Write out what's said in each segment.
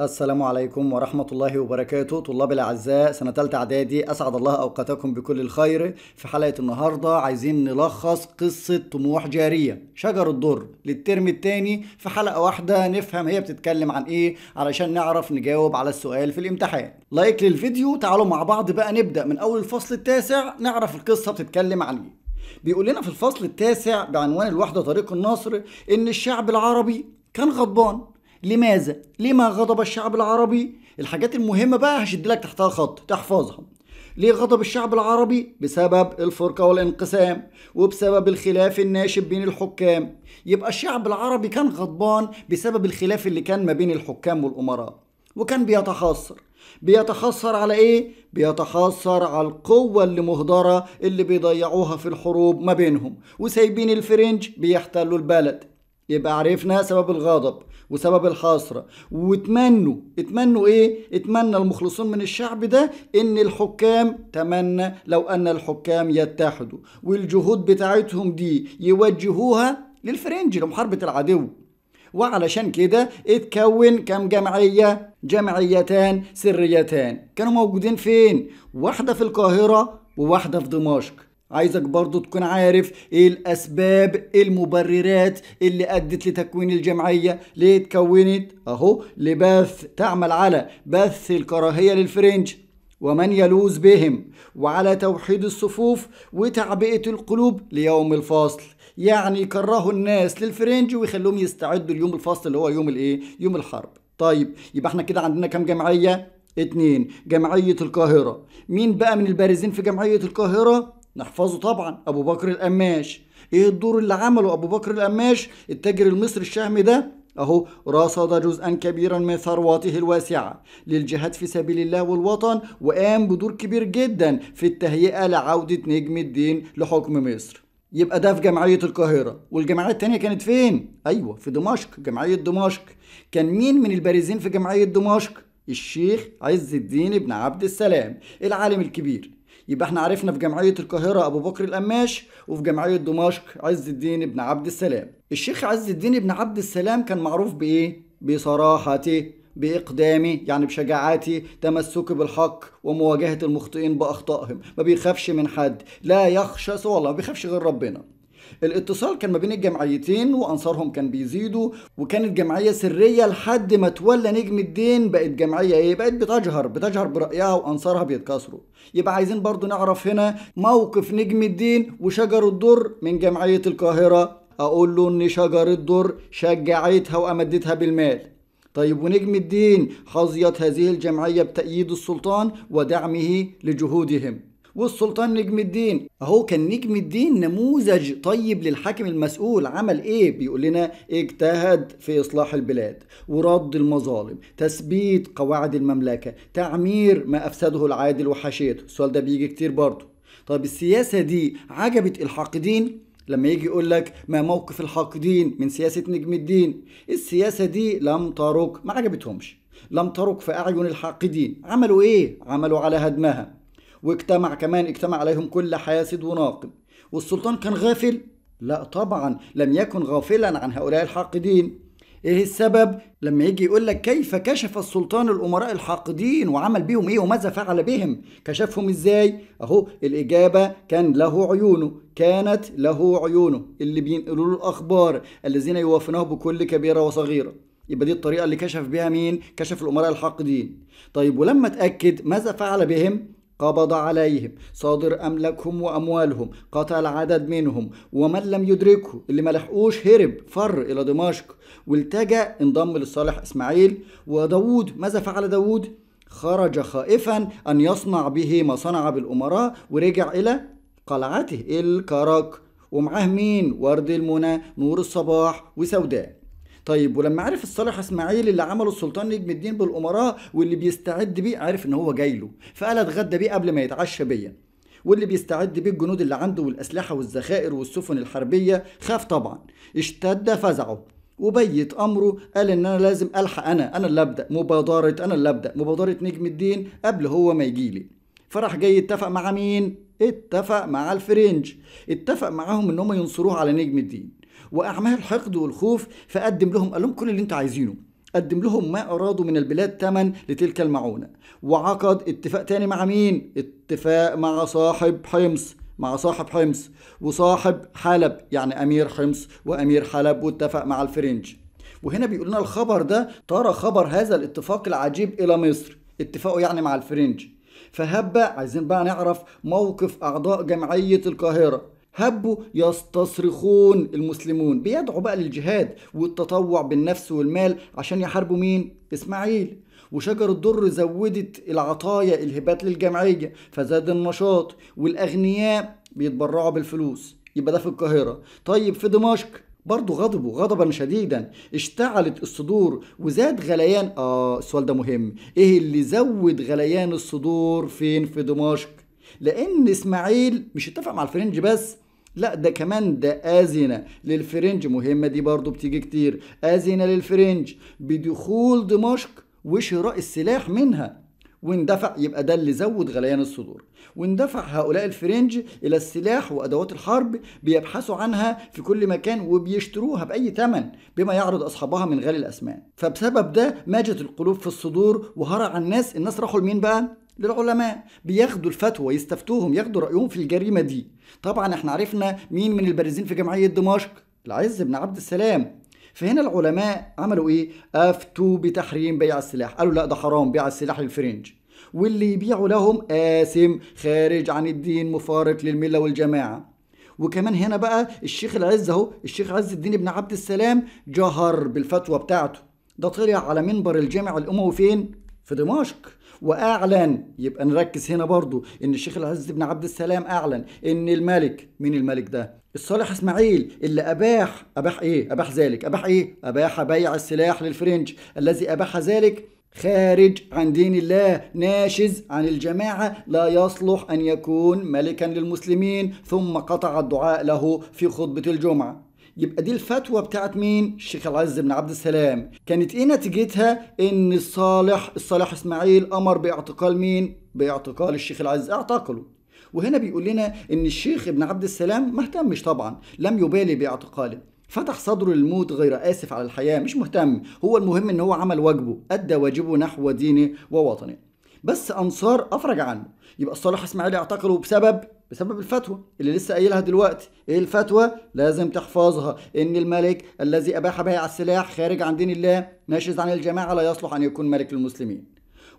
السلام عليكم ورحمة الله وبركاته طلاب الأعزاء سنة تالتة إعدادي أسعد الله أوقاتكم بكل الخير في حلقة النهاردة عايزين نلخص قصة طموح جارية شجر الدر للترم الثاني في حلقة واحدة نفهم هي بتتكلم عن إيه علشان نعرف نجاوب على السؤال في الامتحان لايك للفيديو تعالوا مع بعض بقى نبدأ من أول الفصل التاسع نعرف القصة بتتكلم عن إيه بيقول لنا في الفصل التاسع بعنوان الوحدة طريق النصر إن الشعب العربي كان غضبان لماذا؟ لما غضب الشعب العربي؟ الحاجات المهمة بقى هشد لك تحتها خط تحفظها ليه غضب الشعب العربي؟ بسبب الفرقة والانقسام وبسبب الخلاف الناشب بين الحكام يبقى الشعب العربي كان غضبان بسبب الخلاف اللي كان ما بين الحكام والأمراء وكان بيتخسر بيتخسر على ايه؟ بيتخسر على القوة اللي مهدرة اللي بيضيعوها في الحروب ما بينهم وسايبين الفرنج بيحتلوا البلد يبقى عرفنا سبب الغضب وسبب الحسرة واتمنوا اتمنوا ايه اتمنى المخلصون من الشعب ده ان الحكام تمنى لو ان الحكام يتحدوا والجهود بتاعتهم دي يوجهوها للفرنج لمحاربة العدو وعلشان كده اتكون كم جمعية جمعيتان سريتان كانوا موجودين فين واحدة في القاهرة وواحدة في دمشق عايزك برضو تكون عارف ايه الاسباب ايه المبررات اللي ادت لتكوين الجمعيه ليه اتكونت اهو لبث تعمل على بث الكراهيه للفرنج ومن يلوذ بهم وعلى توحيد الصفوف وتعبئه القلوب ليوم الفصل يعني يكرهوا الناس للفرنج ويخلوهم يستعدوا ليوم الفصل اللي هو يوم الايه يوم الحرب طيب يبقى احنا كده عندنا كام جمعيه اتنين جمعيه القاهره مين بقى من البارزين في جمعيه القاهره نحفظه طبعا ابو بكر القماش ايه الدور اللي عمله ابو بكر القماش التاجر المصري الشهم ده اهو رصد جزءا كبيرا من ثروته الواسعه للجهاد في سبيل الله والوطن وقام بدور كبير جدا في التهيئه لعوده نجم الدين لحكم مصر يبقى ده في جمعية القاهرة والجمعية التانية كانت فين؟ أيوة في دمشق جمعية دمشق كان مين من البارزين في جمعية دمشق؟ الشيخ عز الدين بن عبد السلام العالم الكبير يبقى احنا عرفنا في جمعية القاهرة أبو بكر القماش وفي جمعية دمشق عز الدين بن عبد السلام الشيخ عز الدين بن عبد السلام كان معروف بإيه؟ بصراحته بإقدامي يعني بشجاعاتي تمسكي بالحق ومواجهة المخطئين بأخطائهم ما بيخافش من حد لا يخشى سوى الله ما بيخافش غير ربنا الاتصال كان ما بين الجمعيتين وانصارهم كان بيزيدوا وكانت جمعيه سريه لحد ما تولى نجم الدين بقت جمعيه ايه بقت بتجهر بتجهر برايها وانصارها بيتكاثروا يبقى عايزين برضو نعرف هنا موقف نجم الدين وشجر الدر من جمعيه القاهره اقول له ان شجر الدر شجعتها وامدتها بالمال طيب ونجم الدين حظيت هذه الجمعيه بتأييد السلطان ودعمه لجهودهم والسلطان نجم الدين اهو كان نجم الدين نموذج طيب للحاكم المسؤول عمل ايه بيقول لنا اجتهد في اصلاح البلاد ورد المظالم تثبيت قواعد المملكه تعمير ما افسده العادل وحاشيته السؤال ده بيجي كتير برضه طب السياسه دي عجبت الحاقدين لما يجي يقول لك ما موقف الحاقدين من سياسة نجم الدين السياسة دي لم ترك ما عجبتهمش لم ترك في أعين الحاقدين عملوا إيه؟ عملوا على هدمها واجتمع كمان اجتمع عليهم كل حاسد وناقم والسلطان كان غافل لا طبعا لم يكن غافلا عن هؤلاء الحاقدين ايه السبب لما يجي يقول لك كيف كشف السلطان الامراء الحاقدين وعمل بيهم ايه وماذا فعل بهم كشفهم ازاي اهو الاجابه كان له عيونه كانت له عيونه اللي بينقلوا له الاخبار الذين يوافناه بكل كبيره وصغيره يبقى دي الطريقه اللي كشف بها مين كشف الامراء الحاقدين طيب ولما اتاكد ماذا فعل بهم قبض عليهم صادر أملاكهم وأموالهم قتل عدد منهم ومن لم يدركه اللي ملحقوش هرب فر إلى دمشق والتجأ انضم للصالح إسماعيل وداوود ماذا فعل داوود؟ خرج خائفا أن يصنع به ما صنع بالأمراء ورجع إلى قلعته الكرك ومعاه مين؟ ورد المنى نور الصباح وسوداء طيب ولما عرف الصالح اسماعيل اللي عمله السلطان نجم الدين بالامراء واللي بيستعد بيه عرف ان هو جاي له فقال اتغدى بيه قبل ما يتعشى بيا واللي بيستعد بيه الجنود اللي عنده والاسلحه والذخائر والسفن الحربيه خاف طبعا اشتد فزعه وبيت امره قال ان انا لازم الحق انا انا اللي ابدا مبادره انا اللي ابدا مبادره نجم الدين قبل هو ما يجيلي فراح جاي اتفق مع مين اتفق مع الفرنج اتفق معاهم ان هم ينصروه على نجم الدين واعمال حقد والخوف فقدم لهم قال لهم كل اللي انت عايزينه قدم لهم ما أرادوا من البلاد ثمن لتلك المعونة وعقد اتفاق تاني مع مين؟ اتفاق مع صاحب حمص مع صاحب حمص وصاحب حلب يعني أمير حمص وأمير حلب واتفق مع الفرنج وهنا بيقول لنا الخبر ده ترى خبر هذا الاتفاق العجيب إلى مصر اتفاقه يعني مع الفرنج فهب عايزين بقى نعرف موقف أعضاء جمعية القاهرة هبوا يستصرخون المسلمون بيدعوا بقى للجهاد والتطوع بالنفس والمال عشان يحاربوا مين اسماعيل وشجر الدر زودت العطايا الهبات للجمعية فزاد النشاط والأغنياء بيتبرعوا بالفلوس يبقى ده في القاهرة طيب في دمشق برضه غضبوا غضبا شديدا اشتعلت الصدور وزاد غليان اه السؤال ده مهم ايه اللي زود غليان الصدور فين في دمشق لان اسماعيل مش اتفق مع الفرنج بس لا ده كمان ده آذنة للفرنج مهمة دي برضو بتيجي كتير آذنة للفرنج بدخول دمشق وشراء السلاح منها واندفع يبقى ده اللي زود غليان الصدور واندفع هؤلاء الفرنج الى السلاح وادوات الحرب بيبحثوا عنها في كل مكان وبيشتروها باي ثمن بما يعرض اصحابها من غالي الاثمان فبسبب ده ماجت القلوب في الصدور وهرع الناس الناس راحوا لمين بقى للعلماء بياخدوا الفتوى يستفتوهم ياخدوا رايهم في الجريمه دي طبعا احنا عرفنا مين من البارزين في جمعيه دمشق العز بن عبد السلام فهنا العلماء عملوا ايه افتوا بتحريم بيع السلاح قالوا لا ده حرام بيع السلاح للفرنج واللي يبيعوا لهم قاسم خارج عن الدين مفارق للملة والجماعة وكمان هنا بقى الشيخ العز اهو الشيخ عز الدين بن عبد السلام جهر بالفتوى بتاعته ده طلع على منبر الجامع الأموي فين؟ في دمشق واعلن يبقى نركز هنا برضو ان الشيخ العز بن عبد السلام اعلن ان الملك مين الملك ده الصالح اسماعيل اللي اباح اباح ايه اباح ذلك اباح ايه اباح بيع السلاح للفرنج الذي اباح ذلك خارج عن دين الله ناشز عن الجماعة لا يصلح أن يكون ملكا للمسلمين ثم قطع الدعاء له في خطبة الجمعة يبقى دي الفتوى بتاعت مين الشيخ العز بن عبد السلام كانت ايه نتيجتها ان الصالح الصالح اسماعيل امر باعتقال مين باعتقال الشيخ العز اعتقله وهنا بيقول لنا ان الشيخ ابن عبد السلام ما اهتمش طبعا لم يبالي باعتقاله فتح صدره للموت غير آسف على الحياة مش مهتم هو المهم ان هو عمل واجبه أدى واجبه نحو دينه ووطنه بس أنصار أفرج عنه يبقى الصالح إسماعيل اعتقله بسبب بسبب الفتوى اللي لسه قايلها دلوقتي ايه الفتوى لازم تحفظها ان الملك الذي اباح بيع السلاح خارج عن دين الله ناشز عن الجماعه لا يصلح ان يكون ملك للمسلمين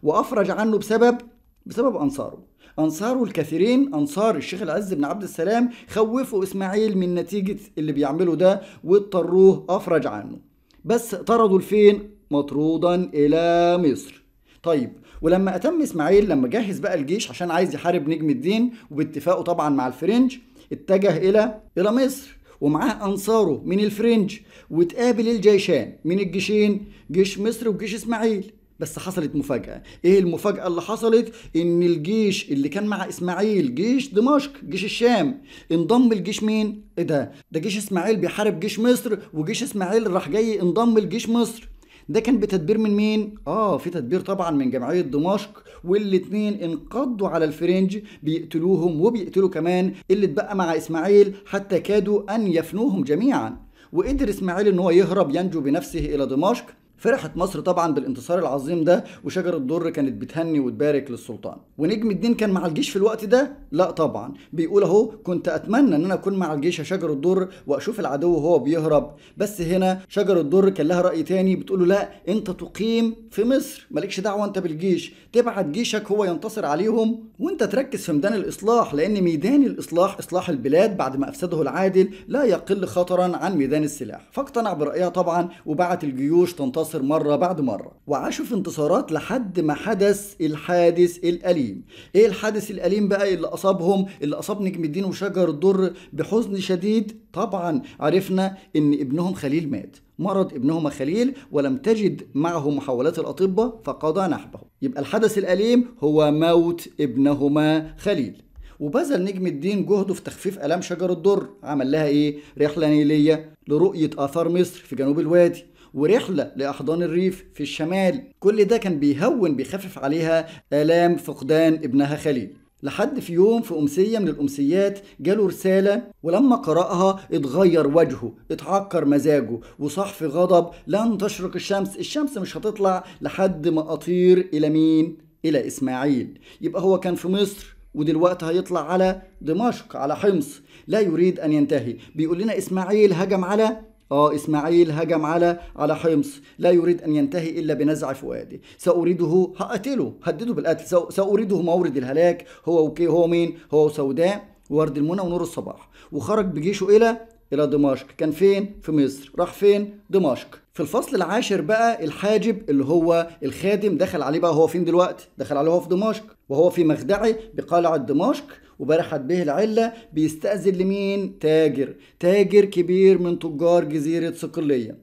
وافرج عنه بسبب بسبب انصاره انصاره الكثيرين انصار الشيخ العز بن عبد السلام خوفوا اسماعيل من نتيجه اللي بيعمله ده واضطروه افرج عنه بس طردوا لفين مطرودا الى مصر طيب ولما اتم اسماعيل لما جهز بقى الجيش عشان عايز يحارب نجم الدين وباتفاقه طبعا مع الفرنج اتجه الى الى مصر ومعاه انصاره من الفرنج وتقابل الجيشان من الجيشين جيش مصر وجيش اسماعيل بس حصلت مفاجأة ايه المفاجأة اللي حصلت ان الجيش اللي كان مع اسماعيل جيش دمشق جيش الشام انضم الجيش مين ايه ده ده جيش اسماعيل بيحارب جيش مصر وجيش اسماعيل راح جاي انضم لجيش مصر ده كان بتدبير من مين اه في تدبير طبعا من جمعيه دمشق والاتنين انقضوا على الفرنج بيقتلوهم وبيقتلوا كمان اللي اتبقى مع اسماعيل حتى كادوا ان يفنوهم جميعا وقدر اسماعيل ان هو يهرب ينجو بنفسه الى دمشق فرحت مصر طبعا بالانتصار العظيم ده وشجر الدر كانت بتهني وتبارك للسلطان ونجم الدين كان مع الجيش في الوقت ده لا طبعا بيقول اهو كنت اتمنى ان انا اكون مع الجيش يا شجر الضر واشوف العدو وهو بيهرب بس هنا شجر الضر كان لها راي تاني بتقول له لا انت تقيم في مصر مالكش دعوه انت بالجيش تبعت جيشك هو ينتصر عليهم وانت تركز في ميدان الاصلاح لان ميدان الاصلاح اصلاح البلاد بعد ما افسده العادل لا يقل خطرا عن ميدان السلاح فاقتنع برايها طبعا وبعت الجيوش تنتصر النصر مرة بعد مرة وعاشوا في انتصارات لحد ما حدث الحادث الأليم إيه الحادث الأليم بقى اللي أصابهم اللي أصاب نجم الدين وشجر الدر بحزن شديد طبعا عرفنا إن ابنهم خليل مات مرض ابنهما خليل ولم تجد معه محاولات الأطباء فقضى نحبه يبقى الحدث الأليم هو موت ابنهما خليل وبذل نجم الدين جهده في تخفيف الام شجر الدر عمل لها ايه رحله نيليه لرؤيه اثار مصر في جنوب الوادي ورحلة لأحضان الريف في الشمال كل ده كان بيهون بيخفف عليها آلام فقدان ابنها خليل لحد في يوم في أمسية من الأمسيات جاله رسالة ولما قرأها اتغير وجهه اتعكر مزاجه وصح في غضب لن تشرق الشمس الشمس مش هتطلع لحد ما أطير إلى مين؟ إلى إسماعيل يبقى هو كان في مصر ودلوقتي هيطلع على دمشق على حمص لا يريد أن ينتهي بيقول لنا إسماعيل هجم على اه اسماعيل هجم على على حمص لا يريد ان ينتهي الا بنزع فؤادي ساريده هقتله هدده بالقتل ساريده مورد الهلاك هو وكي هو مين هو سوداء وورد المنى ونور الصباح وخرج بجيشه الى الى دمشق كان فين في مصر راح فين دمشق في الفصل العاشر بقى الحاجب اللي هو الخادم دخل عليه بقى هو فين دلوقتي دخل عليه هو في دمشق وهو في مخدعه بقلعه دمشق وبرحت به العلة بيستأذن لمين؟ تاجر تاجر كبير من تجار جزيرة صقلية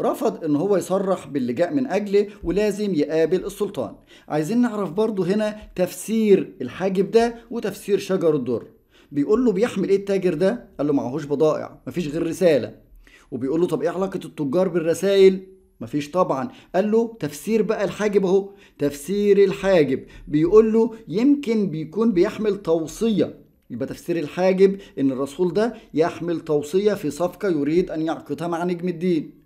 رفض ان هو يصرح باللي جاء من اجله ولازم يقابل السلطان عايزين نعرف برضه هنا تفسير الحاجب ده وتفسير شجر الدر بيقول له بيحمل ايه التاجر ده قال له معهوش بضائع مفيش غير رساله وبيقول له طب ايه علاقه التجار بالرسائل مفيش طبعا قال له تفسير بقى الحاجب اهو تفسير الحاجب بيقول له يمكن بيكون بيحمل توصيه يبقى تفسير الحاجب ان الرسول ده يحمل توصيه في صفقه يريد ان يعقدها مع نجم الدين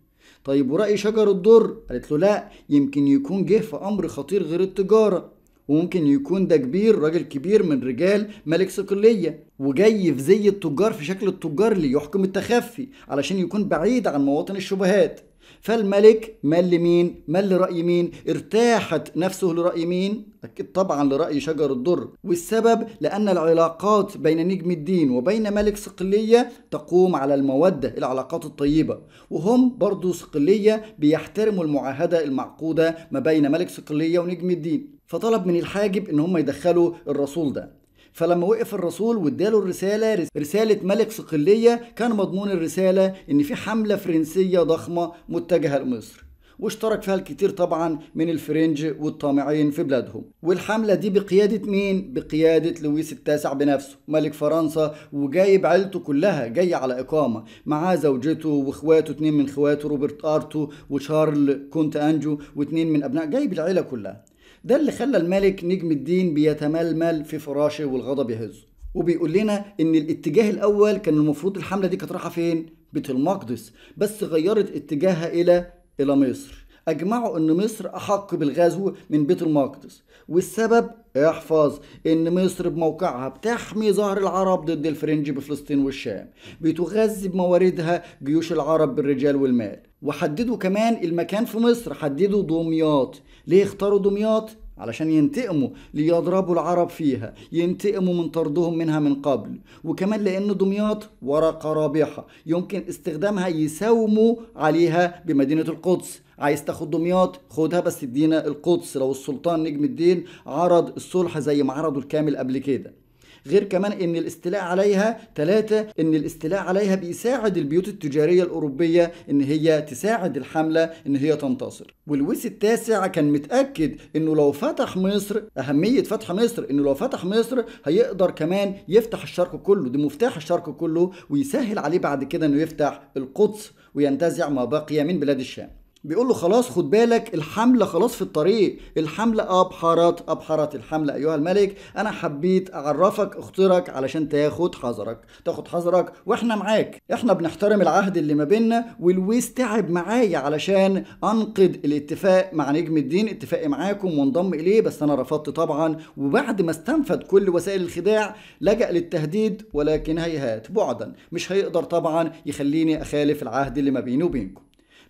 طيب ورأي شجر الدر قالت له لا يمكن يكون جه في امر خطير غير التجاره وممكن يكون ده كبير راجل كبير من رجال ملك صقلية وجاي في زي التجار في شكل التجار ليحكم التخفي علشان يكون بعيد عن مواطن الشبهات فالملك مال لمين مال لرأي مين ارتاحت نفسه لرأي مين أكيد طبعا لرأي شجر الضر والسبب لأن العلاقات بين نجم الدين وبين ملك صقلية تقوم على المودة العلاقات الطيبة وهم برضو صقلية بيحترموا المعاهدة المعقودة ما بين ملك صقلية ونجم الدين فطلب من الحاجب ان هم يدخلوا الرسول ده فلما وقف الرسول واداله الرساله رساله ملك صقليه كان مضمون الرساله ان في حمله فرنسيه ضخمه متجهه لمصر واشترك فيها الكتير طبعا من الفرنج والطامعين في بلادهم والحملة دي بقيادة مين؟ بقيادة لويس التاسع بنفسه ملك فرنسا وجايب عيلته كلها جاي على إقامة معاه زوجته وإخواته اتنين من إخواته روبرت أرتو وشارل كونت أنجو واتنين من أبناء جايب العيلة كلها ده اللي خلى الملك نجم الدين بيتململ في فراشه والغضب يهزه وبيقول لنا ان الاتجاه الاول كان المفروض الحمله دي كانت رايحه فين بيت المقدس بس غيرت اتجاهها الى الى مصر اجمعوا ان مصر احق بالغزو من بيت المقدس والسبب احفظ ان مصر بموقعها بتحمي ظهر العرب ضد الفرنج بفلسطين والشام بتغذي بمواردها جيوش العرب بالرجال والمال وحددوا كمان المكان في مصر حددوا دمياط ليه اختاروا دمياط علشان ينتقموا ليضربوا العرب فيها ينتقموا من طردهم منها من قبل وكمان لان دمياط ورقه رابحه يمكن استخدامها يساوموا عليها بمدينه القدس عايز تاخد دمياط خدها بس ادينا القدس لو السلطان نجم الدين عرض الصلح زي ما عرضه الكامل قبل كده غير كمان ان الاستيلاء عليها ثلاثة ان الاستيلاء عليها بيساعد البيوت التجارية الأوروبية ان هي تساعد الحملة ان هي تنتصر والويس التاسع كان متأكد انه لو فتح مصر أهمية فتح مصر انه لو فتح مصر هيقدر كمان يفتح الشرق كله ده مفتاح الشرق كله ويسهل عليه بعد كده انه يفتح القدس وينتزع ما بقي من بلاد الشام بيقول له خلاص خد بالك الحملة خلاص في الطريق الحملة أبحرت أبحرت الحملة أيها الملك أنا حبيت أعرفك أخطرك علشان تاخد حذرك تاخد حذرك وإحنا معاك إحنا بنحترم العهد اللي ما بيننا والويس تعب معايا علشان أنقد الاتفاق مع نجم الدين اتفاقي معاكم وانضم إليه بس أنا رفضت طبعا وبعد ما استنفذ كل وسائل الخداع لجأ للتهديد ولكن هيهات بعدا مش هيقدر طبعا يخليني أخالف العهد اللي ما بيني وبينكم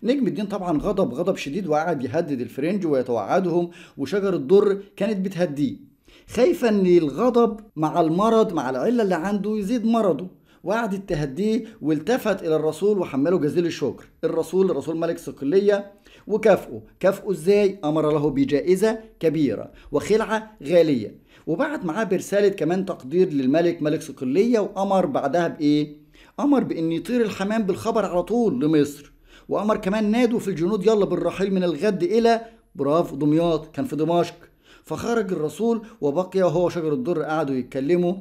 نجم الدين طبعا غضب غضب شديد وقعد يهدد الفرنج ويتوعدهم وشجر الضر كانت بتهديه خايفة ان الغضب مع المرض مع العلة اللي عنده يزيد مرضه وقعدت تهديه والتفت الى الرسول وحمله جزيل الشكر الرسول الرسول ملك صقلية وكافئه كافئه ازاي امر له بجائزة كبيرة وخلعة غالية وبعت معاه برسالة كمان تقدير للملك ملك صقلية وامر بعدها بايه امر بان يطير الحمام بالخبر على طول لمصر وامر كمان نادوا في الجنود يلا بالرحيل من الغد الى براف دمياط كان في دمشق فخرج الرسول وبقي وهو شجر الدر قعدوا يتكلموا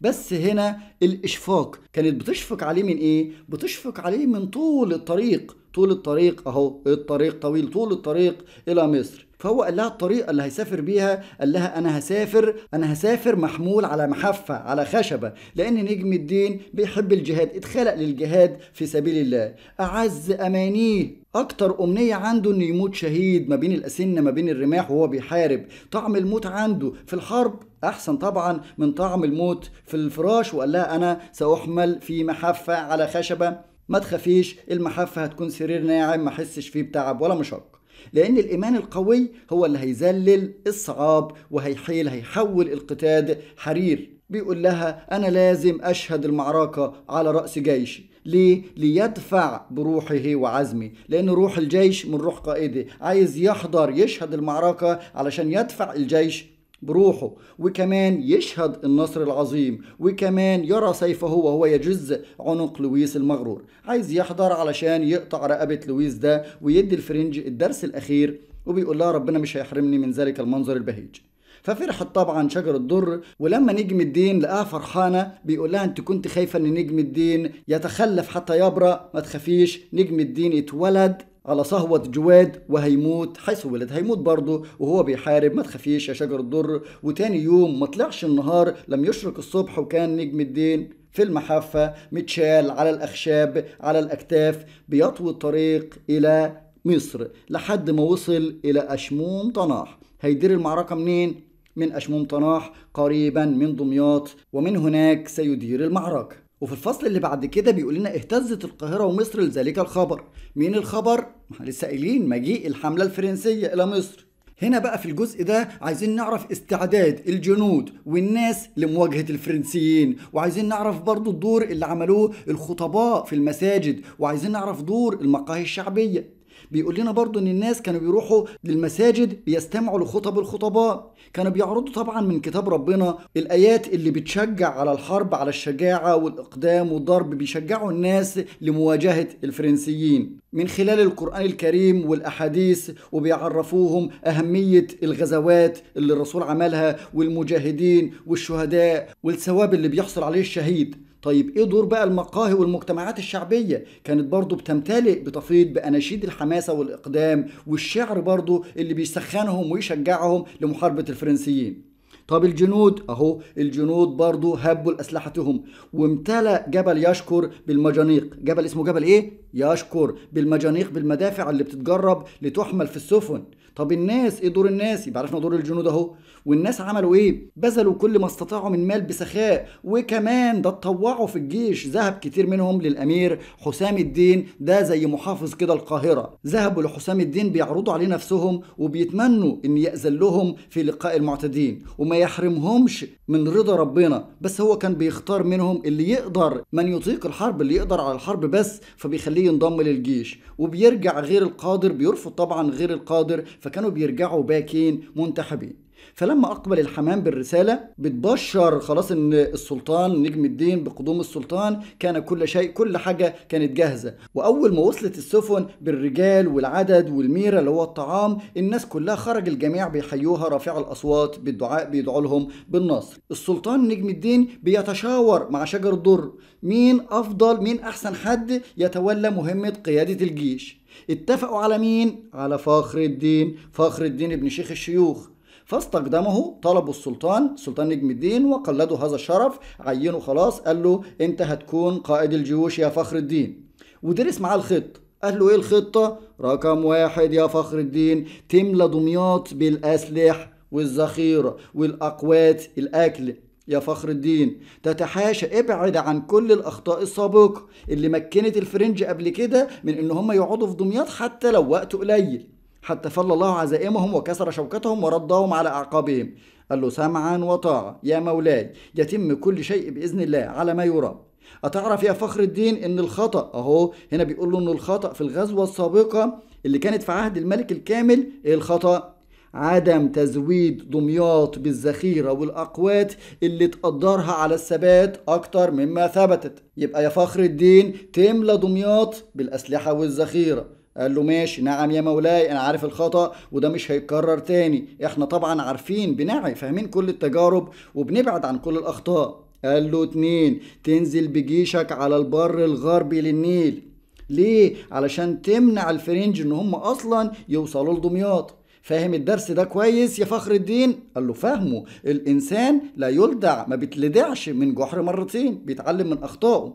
بس هنا الاشفاق كانت بتشفق عليه من ايه بتشفق عليه من طول الطريق طول الطريق اهو الطريق طويل طول الطريق الى مصر فهو قال لها الطريقه اللي هيسافر بيها قال لها انا هسافر انا هسافر محمول على محفه على خشبه لان نجم الدين بيحب الجهاد اتخلق للجهاد في سبيل الله اعز امانيه اكتر امنية عنده انه يموت شهيد ما بين الاسنة ما بين الرماح وهو بيحارب طعم الموت عنده في الحرب احسن طبعا من طعم الموت في الفراش وقال لها انا ساحمل في محفة على خشبة ما تخافيش المحفة هتكون سرير ناعم ما حسش فيه بتعب ولا مشق لأن الإيمان القوي هو اللي هيذلل الصعاب وهيحيل هيحول القتاد حرير بيقول لها أنا لازم أشهد المعركة على رأس جيشي ليه؟ ليدفع بروحه وعزمه لأن روح الجيش من روح قائده عايز يحضر يشهد المعركة علشان يدفع الجيش بروحه وكمان يشهد النصر العظيم وكمان يرى سيفه وهو يجز عنق لويس المغرور عايز يحضر علشان يقطع رقبة لويس ده ويدي الفرنج الدرس الأخير وبيقول لها ربنا مش هيحرمني من ذلك المنظر البهيج ففرحت طبعا شجر الضر ولما نجم الدين لقاها فرحانه بيقول لها انت كنت خايفه ان نجم الدين يتخلف حتى يبرا ما تخافيش نجم الدين اتولد على صهوة جواد وهيموت حيث ولد هيموت برضه وهو بيحارب ما تخافيش يا شجر الضر وتاني يوم ما طلعش النهار لم يشرق الصبح وكان نجم الدين في المحافة متشال على الأخشاب على الأكتاف بيطوي الطريق إلى مصر لحد ما وصل إلى أشموم طناح هيدير المعركة منين؟ من أشموم طناح قريبا من دمياط ومن هناك سيدير المعركة وفي الفصل اللي بعد كده بيقول لنا اهتزت القاهره ومصر لذلك الخبر مين الخبر لسه قايلين مجيء الحمله الفرنسيه الى مصر هنا بقى في الجزء ده عايزين نعرف استعداد الجنود والناس لمواجهة الفرنسيين وعايزين نعرف برضو الدور اللي عملوه الخطباء في المساجد وعايزين نعرف دور المقاهي الشعبية بيقول لنا برضو ان الناس كانوا بيروحوا للمساجد بيستمعوا لخطب الخطباء كانوا بيعرضوا طبعا من كتاب ربنا الايات اللي بتشجع على الحرب على الشجاعه والاقدام والضرب بيشجعوا الناس لمواجهه الفرنسيين من خلال القران الكريم والاحاديث وبيعرفوهم اهميه الغزوات اللي الرسول عملها والمجاهدين والشهداء والثواب اللي بيحصل عليه الشهيد طيب ايه دور بقى المقاهي والمجتمعات الشعبيه كانت برضو بتمتلئ بتفيض باناشيد الحماسه والاقدام والشعر برضو اللي بيسخنهم ويشجعهم لمحاربه الفرنسيين طب الجنود اهو الجنود برضو هبوا لاسلحتهم وامتلأ جبل يشكر بالمجانيق جبل اسمه جبل ايه يشكر بالمجانيق بالمدافع اللي بتتجرب لتحمل في السفن طب الناس ايه دور الناس يبقى عرفنا دور الجنود اهو والناس عملوا ايه بذلوا كل ما استطاعوا من مال بسخاء وكمان ده اتطوعوا في الجيش ذهب كتير منهم للامير حسام الدين ده زي محافظ كده القاهره ذهبوا لحسام الدين بيعرضوا عليه نفسهم وبيتمنوا ان ياذن لهم في لقاء المعتدين وما يحرمهمش من رضا ربنا بس هو كان بيختار منهم اللي يقدر من يطيق الحرب اللي يقدر على الحرب بس فبيخليه ينضم للجيش وبيرجع غير القادر بيرفض طبعا غير القادر فكانوا بيرجعوا باكين منتحبين فلما اقبل الحمام بالرساله بتبشر خلاص ان السلطان نجم الدين بقدوم السلطان كان كل شيء كل حاجه كانت جاهزه واول ما وصلت السفن بالرجال والعدد والميره اللي هو الطعام الناس كلها خرج الجميع بيحيوها رافع الاصوات بالدعاء بيدعوا لهم بالنصر السلطان نجم الدين بيتشاور مع شجر الدر مين افضل مين احسن حد يتولى مهمه قياده الجيش اتفقوا على مين على فخر الدين فخر الدين ابن شيخ الشيوخ فاستقدمه طلب السلطان سلطان نجم الدين وقلده هذا الشرف عينه خلاص قال له انت هتكون قائد الجيوش يا فخر الدين ودرس معاه الخطه قال له ايه الخطه رقم واحد يا فخر الدين تملى دمياط بالاسلحه والذخيره والاقوات الاكل يا فخر الدين تتحاشى ابعد عن كل الاخطاء السابقه اللي مكنت الفرنج قبل كده من ان هم يقعدوا في دمياط حتى لو وقت قليل حتى فل الله عزائمهم وكسر شوكتهم وردهم على أعقابهم قال له سمعا وطاعة يا مولاي يتم كل شيء بإذن الله على ما يرام أتعرف يا فخر الدين إن الخطأ أهو هنا بيقول له إن الخطأ في الغزوة السابقة اللي كانت في عهد الملك الكامل إيه الخطأ؟ عدم تزويد دمياط بالذخيرة والأقوات اللي تقدرها على الثبات أكتر مما ثبتت يبقى يا فخر الدين تملى دمياط بالأسلحة والذخيرة قال له ماشي نعم يا مولاي انا عارف الخطا وده مش هيتكرر تاني احنا طبعا عارفين بنعي فاهمين كل التجارب وبنبعد عن كل الاخطاء قال له اتنين تنزل بجيشك على البر الغربي للنيل ليه علشان تمنع الفرنج ان هم اصلا يوصلوا لدمياط فاهم الدرس ده كويس يا فخر الدين قال له فاهمه الانسان لا يلدع ما بتلدعش من جحر مرتين بيتعلم من اخطائه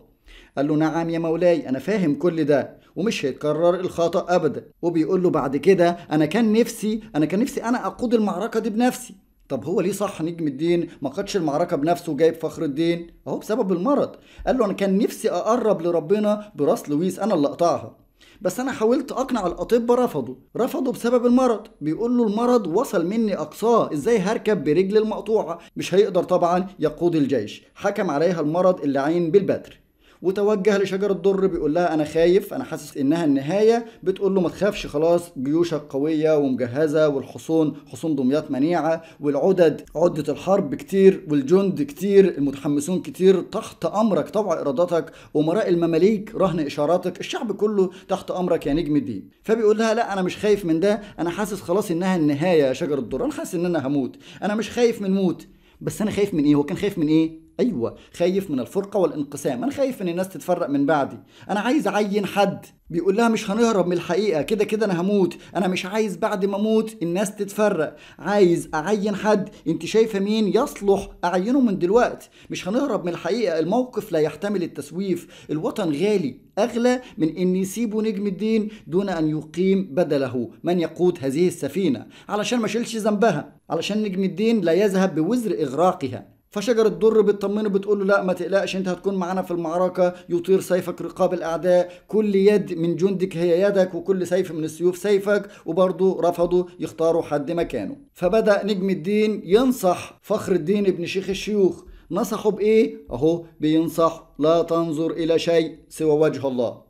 قال له نعم يا مولاي انا فاهم كل ده ومش هيتكرر الخطا ابدا وبيقول له بعد كده انا كان نفسي انا كان نفسي انا اقود المعركه دي بنفسي طب هو ليه صح نجم الدين ما قادش المعركه بنفسه وجايب فخر الدين اهو بسبب المرض قال له انا كان نفسي اقرب لربنا براس لويس انا اللي اقطعها بس انا حاولت اقنع الاطباء رفضوا رفضوا بسبب المرض بيقول له المرض وصل مني اقصاه ازاي هركب برجل المقطوعه مش هيقدر طبعا يقود الجيش حكم عليها المرض اللعين بالبتر وتوجه لشجر الضر بيقول لها انا خايف انا حاسس انها النهايه بتقول له ما تخافش خلاص جيوشك قويه ومجهزه والحصون حصون دمياط منيعه والعدد عده الحرب كتير والجند كتير المتحمسون كتير تحت امرك طبع ارادتك امراء المماليك رهن اشاراتك الشعب كله تحت امرك يا نجم الدين فبيقول لها لا انا مش خايف من ده انا حاسس خلاص انها النهايه يا شجر الضر انا حاسس ان انا هموت انا مش خايف من موت بس انا خايف من ايه هو كان خايف من ايه ايوه خايف من الفرقه والانقسام انا خايف ان الناس تتفرق من بعدي انا عايز اعين حد بيقول لها مش هنهرب من الحقيقه كده كده انا هموت انا مش عايز بعد ما اموت الناس تتفرق عايز اعين حد انت شايفه مين يصلح اعينه من دلوقتي مش هنهرب من الحقيقه الموقف لا يحتمل التسويف الوطن غالي اغلى من ان يسيبوا نجم الدين دون ان يقيم بدله من يقود هذه السفينه علشان ما شيلش ذنبها علشان نجم الدين لا يذهب بوزر اغراقها فشجر الدر بتطمنه بتقول له لا ما تقلقش انت هتكون معانا في المعركة يطير سيفك رقاب الأعداء كل يد من جندك هي يدك وكل سيف من السيوف سيفك وبرضه رفضوا يختاروا حد مكانه فبدأ نجم الدين ينصح فخر الدين ابن شيخ الشيوخ نصحه بإيه؟ أهو بينصح لا تنظر إلى شيء سوى وجه الله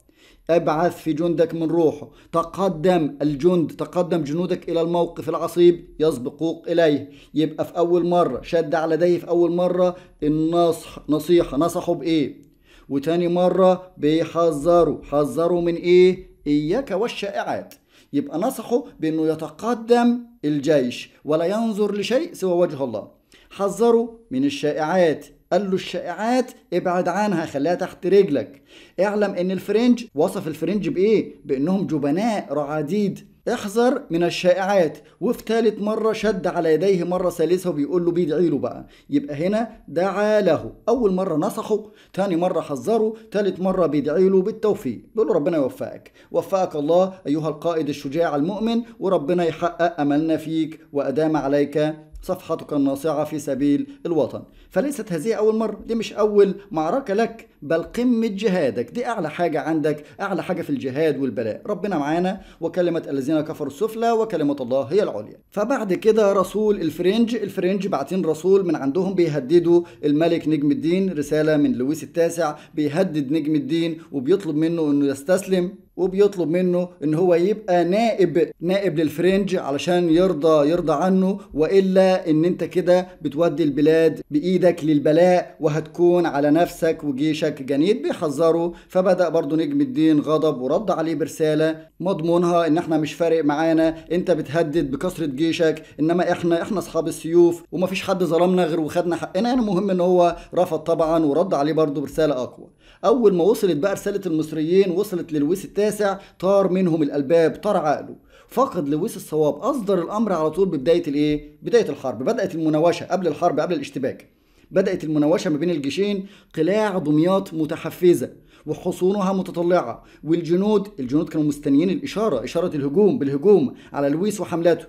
ابعث في جندك من روحه تقدم الجند تقدم جنودك إلى الموقف العصيب يسبقوك إليه يبقى في أول مرة شد على ديه في أول مرة النصح نصيحة نصحه بإيه وتاني مرة بيحذروا حذروا من إيه إياك والشائعات يبقى نصحه بأنه يتقدم الجيش ولا ينظر لشيء سوى وجه الله حذروا من الشائعات قال له الشائعات ابعد عنها خليها تحت رجلك اعلم ان الفرنج وصف الفرنج بايه بانهم جبناء رعاديد احذر من الشائعات وفي ثالث مرة شد على يديه مرة ثالثة وبيقول له بيدعي له بقى يبقى هنا دعا له أول مرة نصحه ثاني مرة حذره ثالث مرة بيدعي له بالتوفيق بيقول له ربنا يوفقك وفقك الله أيها القائد الشجاع المؤمن وربنا يحقق أملنا فيك وأدام عليك صفحتك الناصعة في سبيل الوطن فليست هذه أول مرة دي مش أول معركة لك بل قمة جهادك دي أعلى حاجة عندك أعلى حاجة في الجهاد والبلاء ربنا معانا وكلمة الذين كفروا السفلى وكلمة الله هي العليا فبعد كده رسول الفرنج الفرنج بعتين رسول من عندهم بيهددوا الملك نجم الدين رسالة من لويس التاسع بيهدد نجم الدين وبيطلب منه انه يستسلم وبيطلب منه ان هو يبقى نائب نائب للفرنج علشان يرضى يرضى عنه والا ان انت كده بتودي البلاد بايدك للبلاء وهتكون على نفسك وجيشك شك جنيد بيحذره فبدا برضه نجم الدين غضب ورد عليه برساله مضمونها ان احنا مش فارق معانا انت بتهدد بكثره جيشك انما احنا احنا اصحاب السيوف ومفيش حد ظلمنا غير وخدنا حقنا يعني المهم ان هو رفض طبعا ورد عليه برضه برساله اقوى اول ما وصلت بقى رساله المصريين وصلت للويس التاسع طار منهم الالباب طار عقله فقد لويس الصواب اصدر الامر على طول ببدايه الايه بدايه الحرب بدات المناوشه قبل الحرب قبل الاشتباك بدأت المناوشة ما بين الجيشين قلاع دمياط متحفزة وحصونها متطلعة والجنود الجنود كانوا مستنيين الإشارة إشارة الهجوم بالهجوم على لويس وحملاته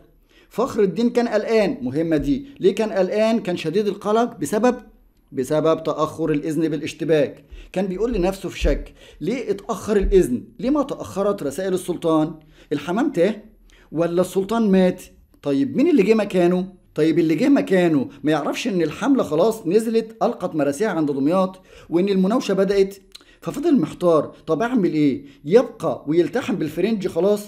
فخر الدين كان قلقان مهمة دي ليه كان قلقان كان شديد القلق بسبب بسبب تأخر الإذن بالاشتباك كان بيقول لنفسه في شك ليه اتأخر الإذن ليه ما تأخرت رسائل السلطان الحمام تاه ولا السلطان مات طيب مين اللي جه مكانه طيب اللي جه مكانه ما يعرفش ان الحمله خلاص نزلت القت مراسيها عند دمياط وان المناوشه بدات ففضل محتار طب اعمل ايه يبقى ويلتحم بالفرنج خلاص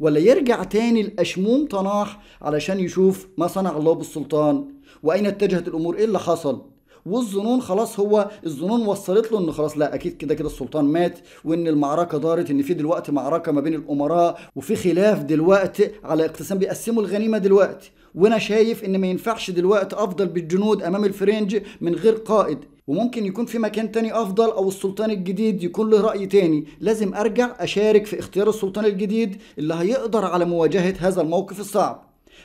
ولا يرجع تاني لأشموم طناح علشان يشوف ما صنع الله بالسلطان وأين اتجهت الأمور إيه اللي حصل والظنون خلاص هو الظنون وصلت له ان خلاص لا اكيد كده كده السلطان مات وان المعركه دارت ان في دلوقتي معركه ما بين الامراء وفي خلاف دلوقتي على اقتسام بيقسموا الغنيمه دلوقتي وانا شايف ان ما ينفعش دلوقتي افضل بالجنود امام الفرنج من غير قائد وممكن يكون في مكان تاني افضل او السلطان الجديد يكون له راي تاني لازم ارجع اشارك في اختيار السلطان الجديد اللي هيقدر على مواجهه هذا الموقف الصعب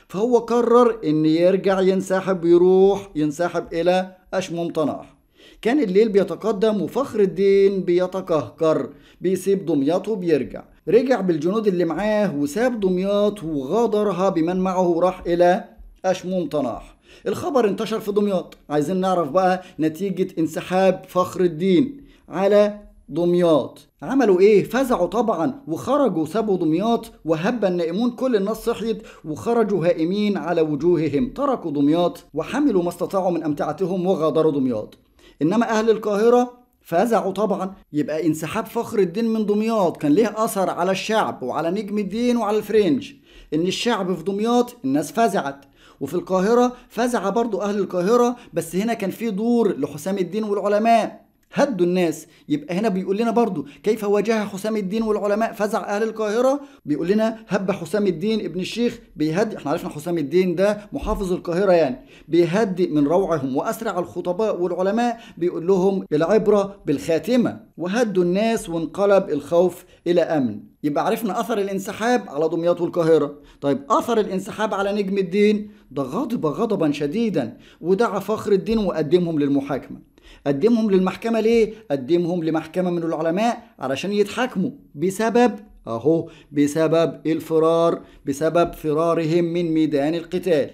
فهو قرر ان يرجع ينسحب ويروح ينسحب الى اشممطناح كان الليل بيتقدم وفخر الدين بيتكهكر بيسيب دمياطه وبيرجع رجع بالجنود اللي معاه وساب دمياط وغادرها بمن معه وراح إلى أشموم طناح الخبر انتشر في دمياط عايزين نعرف بقى نتيجة انسحاب فخر الدين على دمياط عملوا ايه فزعوا طبعا وخرجوا سابوا دمياط وهب النائمون كل الناس صحيت وخرجوا هائمين على وجوههم تركوا دمياط وحملوا ما استطاعوا من امتعتهم وغادروا دمياط انما اهل القاهره فزعوا طبعا يبقى انسحاب فخر الدين من دمياط كان ليه اثر على الشعب وعلى نجم الدين وعلى الفرنج ان الشعب في دمياط الناس فزعت وفي القاهره فزع برضو اهل القاهره بس هنا كان في دور لحسام الدين والعلماء هدوا الناس يبقى هنا بيقول لنا برضو كيف واجه حسام الدين والعلماء فزع اهل القاهره بيقول لنا هب حسام الدين ابن الشيخ بيهدي احنا عرفنا حسام الدين ده محافظ القاهره يعني بيهدئ من روعهم واسرع الخطباء والعلماء بيقول لهم العبره بالخاتمه وهدوا الناس وانقلب الخوف الى امن يبقى عرفنا اثر الانسحاب على دمياط والقاهره طيب اثر الانسحاب على نجم الدين ده غضب غضبا شديدا ودعا فخر الدين وقدمهم للمحاكمه قدمهم للمحكمة ليه؟ قدمهم لمحكمة من العلماء علشان يتحاكموا بسبب أهو بسبب الفرار بسبب فرارهم من ميدان القتال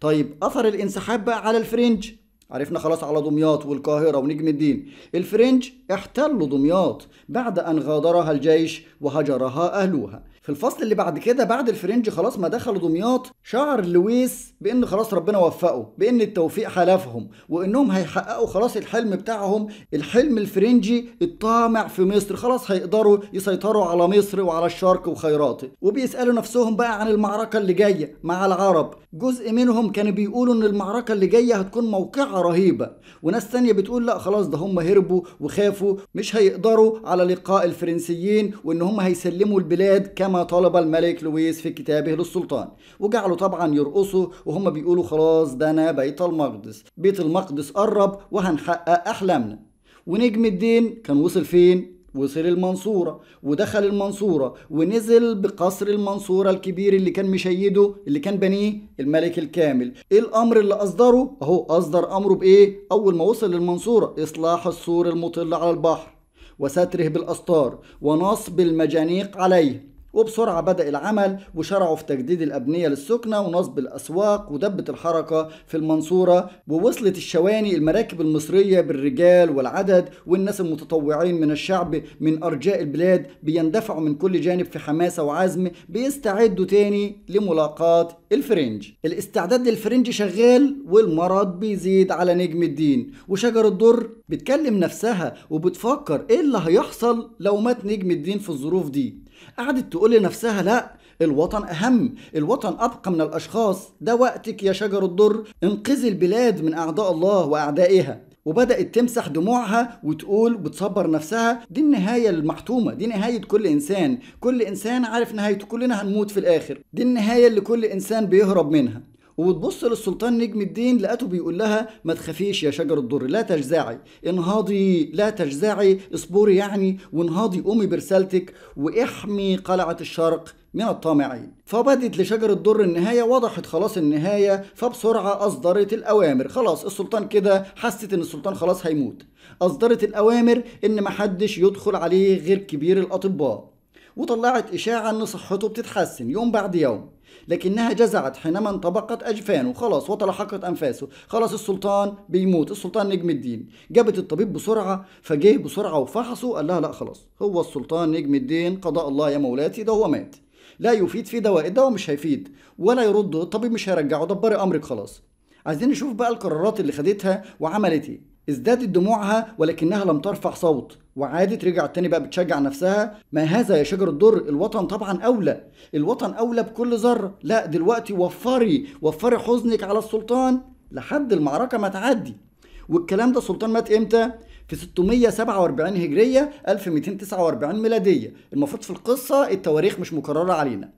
طيب أثر الانسحاب بقى على الفرنج عرفنا خلاص على دمياط والقاهرة ونجم الدين الفرنج احتلوا دمياط بعد أن غادرها الجيش وهجرها أهلها في الفصل اللي بعد كده بعد الفرنج خلاص ما دخلوا دمياط شعر لويس بان خلاص ربنا وفقه بان التوفيق حلفهم وانهم هيحققوا خلاص الحلم بتاعهم الحلم الفرنجي الطامع في مصر خلاص هيقدروا يسيطروا على مصر وعلى الشرق وخيراته وبيسالوا نفسهم بقى عن المعركه اللي جايه مع العرب جزء منهم كانوا بيقولوا ان المعركه اللي جايه هتكون موقعه رهيبه وناس ثانيه بتقول لا خلاص ده هم هربوا وخافوا مش هيقدروا على لقاء الفرنسيين وان هم هيسلموا البلاد كما كما طلب الملك لويس في كتابه للسلطان وجعلوا طبعا يرقصوا وهم بيقولوا خلاص ده أنا بيت المقدس بيت المقدس قرب وهنحقق أحلامنا ونجم الدين كان وصل فين؟ وصل المنصورة ودخل المنصورة ونزل بقصر المنصورة الكبير اللي كان مشيده اللي كان بنيه الملك الكامل ايه الامر اللي اصدره اهو اصدر امره بايه اول ما وصل للمنصورة اصلاح السور المطل على البحر وستره بالأستار ونصب المجانيق عليه وبسرعة بدأ العمل وشرعوا في تجديد الأبنية للسكنة ونصب الأسواق ودبة الحركة في المنصورة ووصلت الشواني المراكب المصرية بالرجال والعدد والناس المتطوعين من الشعب من أرجاء البلاد بيندفعوا من كل جانب في حماسة وعزم بيستعدوا تاني لملاقاة الفرنج الاستعداد للفرنج شغال والمرض بيزيد على نجم الدين وشجر الدر بتكلم نفسها وبتفكر ايه اللي هيحصل لو مات نجم الدين في الظروف دي قعدت تقول بتقول لنفسها لا الوطن أهم الوطن أبقى من الأشخاص ده وقتك يا شجر الضر انقذي البلاد من أعداء الله وأعدائها وبدأت تمسح دموعها وتقول بتصبر نفسها دي النهاية المحتومة دي نهاية كل إنسان كل إنسان عارف نهايته كلنا هنموت في الآخر دي النهاية اللي كل إنسان بيهرب منها وبتبص للسلطان نجم الدين لقته بيقول لها ما تخافيش يا شجر الضر لا تجزعي انهاضي لا تجزعي اصبري يعني وانهاضي قومي برسالتك واحمي قلعة الشرق من الطامعين فبدت لشجر الدر النهاية وضحت خلاص النهاية فبسرعة أصدرت الأوامر خلاص السلطان كده حست إن السلطان خلاص هيموت أصدرت الأوامر إن محدش يدخل عليه غير كبير الأطباء وطلعت إشاعة إن صحته بتتحسن يوم بعد يوم لكنها جزعت حينما انطبقت أجفانه خلاص وتلحقت أنفاسه خلاص السلطان بيموت السلطان نجم الدين جابت الطبيب بسرعة فجه بسرعة وفحصه قال لها لا خلاص هو السلطان نجم الدين قضاء الله يا مولاتي ده هو مات لا يفيد في دواء الدواء مش هيفيد ولا يرد الطبيب مش هيرجعه دبري أمرك خلاص عايزين نشوف بقى القرارات اللي خدتها وعملت ايه ازدادت دموعها ولكنها لم ترفع صوت وعادت رجعت تاني بقى بتشجع نفسها ما هذا يا شجر الدر الوطن طبعا اولى الوطن اولى بكل ذره لا دلوقتي وفري وفري حزنك على السلطان لحد المعركه ما تعدي والكلام ده السلطان مات امتى في 647 هجريه 1249 ميلاديه المفروض في القصه التواريخ مش مكرره علينا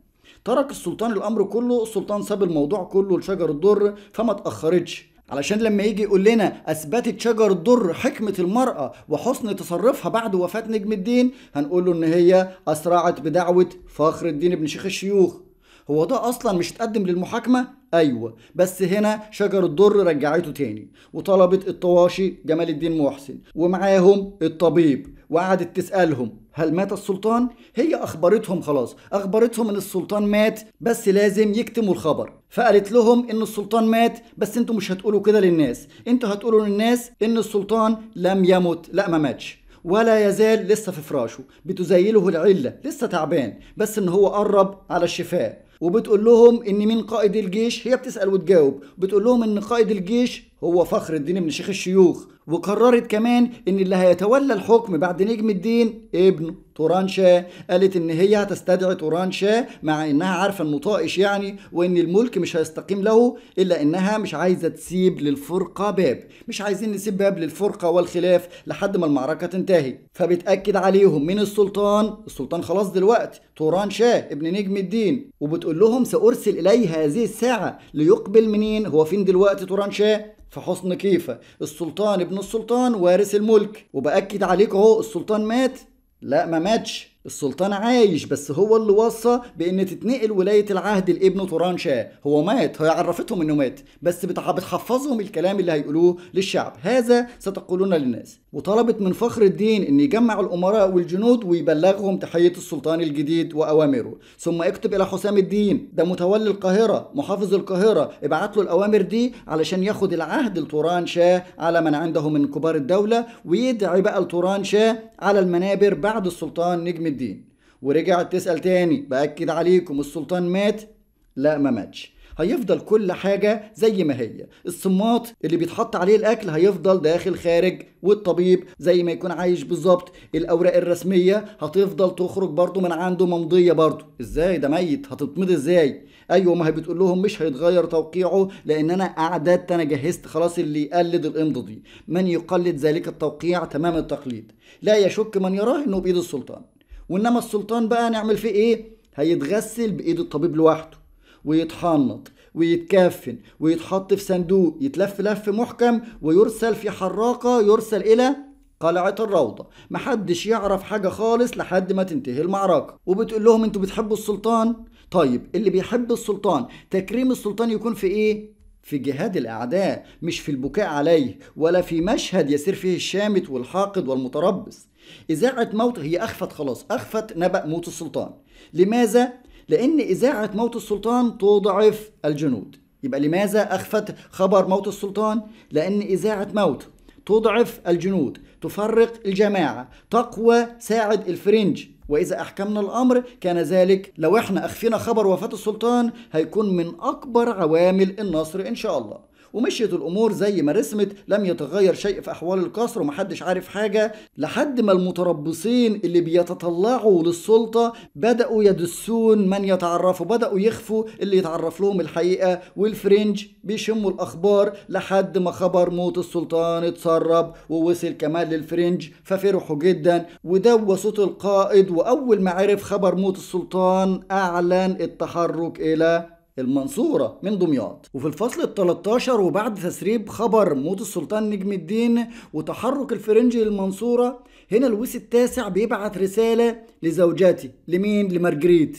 ترك السلطان الامر كله السلطان ساب الموضوع كله لشجر الدر فما تأخرتش علشان لما يجي يقول لنا اثبتت شجر الضر حكمه المراه وحسن تصرفها بعد وفاه نجم الدين هنقول له ان هي اسرعت بدعوه فخر الدين ابن شيخ الشيوخ هو ده اصلا مش اتقدم للمحاكمه ايوه بس هنا شجر الضر رجعته تاني وطلبت الطواشي جمال الدين محسن ومعاهم الطبيب وقعدت تسألهم هل مات السلطان؟ هي أخبرتهم خلاص أخبرتهم إن السلطان مات بس لازم يكتموا الخبر فقالت لهم إن السلطان مات بس أنتوا مش هتقولوا كده للناس أنتوا هتقولوا للناس إن السلطان لم يمت لا ما ماتش ولا يزال لسه في فراشه بتزيله العلة لسه تعبان بس ان هو قرب على الشفاء وبتقول لهم ان مين قائد الجيش هي بتسال وتجاوب بتقول لهم ان قائد الجيش هو فخر الدين ابن شيخ الشيوخ وقررت كمان ان اللي هيتولى الحكم بعد نجم الدين ابنه توران شاه قالت ان هي هتستدعي توران شاه مع انها عارفه انه طائش يعني وان الملك مش هيستقيم له الا انها مش عايزه تسيب للفرقه باب مش عايزين نسيب باب للفرقه والخلاف لحد ما المعركه تنتهي فبتاكد عليهم من السلطان السلطان خلاص دلوقتي توران شاه ابن نجم الدين وبتقول لهم سارسل اليه هذه الساعه ليقبل منين هو فين دلوقتي توران شاه في حسن كيفه السلطان ابن السلطان وارث الملك وباكد عليك اهو السلطان مات لا ما ماتش السلطان عايش بس هو اللي وصى بان تتنقل ولايه العهد لابنه توران شاه هو مات هي عرفتهم انه مات بس بتحفظهم الكلام اللي هيقولوه للشعب هذا ستقولون للناس وطلبت من فخر الدين ان يجمع الامراء والجنود ويبلغهم تحيه السلطان الجديد واوامره ثم اكتب الى حسام الدين ده متولي القاهره محافظ القاهره ابعت له الاوامر دي علشان ياخد العهد لتوران شاه على من عنده من كبار الدوله ويدعي بقى لتوران شاه على المنابر بعد السلطان نجم الدين ورجعت تسأل تاني بأكد عليكم السلطان مات لا ما ماتش هيفضل كل حاجة زي ما هي الصماط اللي بيتحط عليه الأكل هيفضل داخل خارج والطبيب زي ما يكون عايش بالظبط الأوراق الرسمية هتفضل تخرج برضه من عنده ممضية برضه إزاي ده ميت هتتمضي إزاي أيوة ما هي بتقول لهم مش هيتغير توقيعه لأن أنا أعددت أنا جهزت خلاص اللي يقلد الإمضة دي من يقلد ذلك التوقيع تمام التقليد لا يشك من يراه أنه بإيد السلطان وانما السلطان بقى نعمل فيه ايه هيتغسل بايد الطبيب لوحده ويتحنط ويتكفن ويتحط في صندوق يتلف لف محكم ويرسل في حراقة يرسل إلى قلعة الروضة محدش يعرف حاجة خالص لحد ما تنتهي المعركة وبتقول لهم انتوا بتحبوا السلطان طيب اللي بيحب السلطان تكريم السلطان يكون في ايه في جهاد الأعداء مش في البكاء عليه ولا في مشهد يسير فيه الشامت والحاقد والمتربص إذاعة موت هي أخفت خلاص أخفت نبأ موت السلطان لماذا؟ لأن إذاعة موت السلطان تضعف الجنود يبقى لماذا أخفت خبر موت السلطان؟ لأن إذاعة موت تضعف الجنود تفرق الجماعة تقوى ساعد الفرنج وإذا أحكمنا الأمر كان ذلك لو إحنا أخفينا خبر وفاة السلطان هيكون من أكبر عوامل النصر إن شاء الله ومشيت الامور زي ما رسمت لم يتغير شيء في احوال القصر ومحدش عارف حاجه لحد ما المتربصين اللي بيتطلعوا للسلطه بداوا يدسون من يتعرفوا بداوا يخفوا اللي يتعرف لهم الحقيقه والفرنج بيشموا الاخبار لحد ما خبر موت السلطان اتسرب ووصل كمان للفرنج ففرحوا جدا ودوا صوت القائد واول ما عرف خبر موت السلطان اعلن التحرك الى المنصورة من دمياط وفي الفصل ال 13 وبعد تسريب خبر موت السلطان نجم الدين وتحرك الفرنجي للمنصورة هنا لويس التاسع بيبعت رسالة لزوجاتي لمين لمارجريت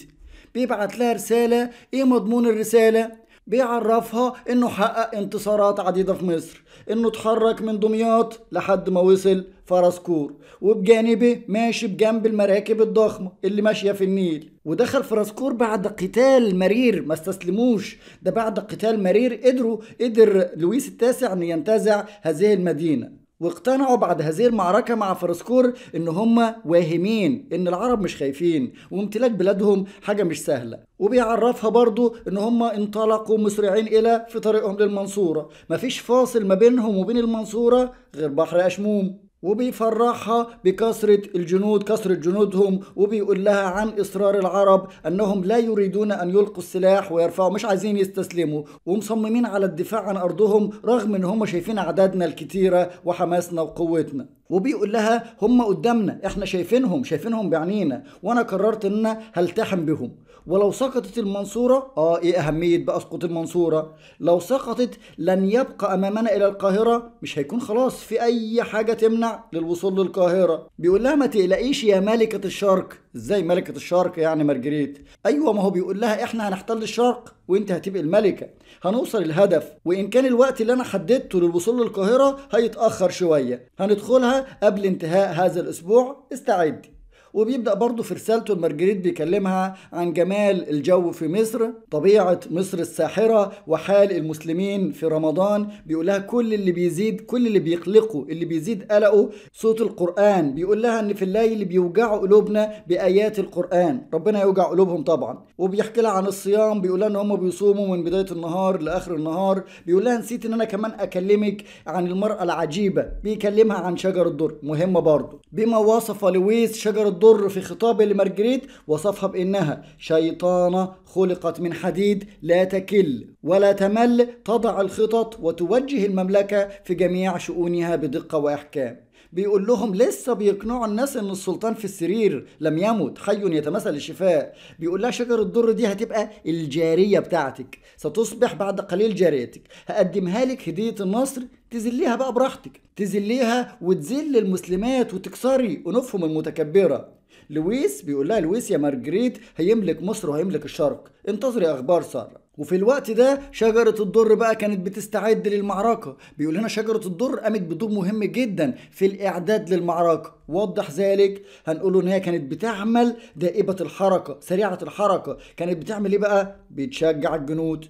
بيبعت لها رسالة ايه مضمون الرسالة بيعرفها انه حقق انتصارات عديده في مصر انه اتحرك من دمياط لحد ما وصل فرسكور وبجانبه ماشي بجنب المراكب الضخمه اللي ماشيه في النيل ودخل فرسكور بعد قتال مرير ما استسلموش ده بعد قتال مرير قدروا قدر لويس التاسع ان ينتزع هذه المدينه واقتنعوا بعد هذه المعركة مع فرسكور إن هم واهمين إن العرب مش خايفين وامتلاك بلادهم حاجة مش سهلة وبيعرفها برضو إن هم انطلقوا مسرعين إلى في طريقهم للمنصورة مفيش فاصل ما بينهم وبين المنصورة غير بحر أشموم وبيفرحها بكثرة الجنود كثرة جنودهم وبيقول لها عن إصرار العرب أنهم لا يريدون أن يلقوا السلاح ويرفعوا مش عايزين يستسلموا ومصممين على الدفاع عن أرضهم رغم إن هم شايفين أعدادنا الكتيرة وحماسنا وقوتنا وبيقول لها هم قدامنا احنا شايفينهم شايفينهم بعنينا وانا قررت ان هلتحم بهم ولو سقطت المنصورة آه إيه أهمية بقى سقوط المنصورة لو سقطت لن يبقى أمامنا إلى القاهرة مش هيكون خلاص في أي حاجة تمنع للوصول للقاهرة بيقول لها ما تقلقيش يا ملكة الشرق إزاي ملكة الشرق يعني مارجريت أيوة ما هو بيقول لها إحنا هنحتل الشرق وانت هتبقي الملكة هنوصل الهدف وإن كان الوقت اللي أنا حددته للوصول للقاهرة هيتأخر شوية هندخلها قبل انتهاء هذا الأسبوع استعدي وبيبدأ برضه في رسالته لمارجريت بيكلمها عن جمال الجو في مصر طبيعة مصر الساحرة وحال المسلمين في رمضان بيقولها كل اللي بيزيد كل اللي بيقلقه اللي بيزيد قلقه صوت القرآن بيقول لها ان في الليل بيوجعوا قلوبنا بآيات القرآن ربنا يوجع قلوبهم طبعا وبيحكي لها عن الصيام بيقول لها ان هم بيصوموا من بداية النهار لآخر النهار بيقول لها نسيت ان انا كمان اكلمك عن المرأة العجيبة بيكلمها عن شجر الدر مهمة برضه بما وصف لويس شجر الدر ضر في خطابه لمارجريت وصفها بأنها شيطانة خلقت من حديد لا تكل ولا تمل تضع الخطط وتوجه المملكة في جميع شؤونها بدقة وإحكام بيقول لهم لسه بيقنعوا الناس ان السلطان في السرير لم يمت حي يتمثل الشفاء بيقول لها شجر الضر دي هتبقى الجارية بتاعتك ستصبح بعد قليل جاريتك هقدمها لك هدية النصر تزليها بقى براحتك تزليها وتزل المسلمات وتكسري انوفهم المتكبره لويس بيقول لها لويس يا مارجريت هيملك مصر وهيملك الشرق انتظري اخبار ساره وفي الوقت ده شجرة الضر بقى كانت بتستعد للمعركة بيقول لنا شجرة الضر قامت بدور مهم جدا في الإعداد للمعركة وضح ذلك هنقول ان هي كانت بتعمل دائبة الحركة سريعة الحركة كانت بتعمل ايه بقى بتشجع الجنود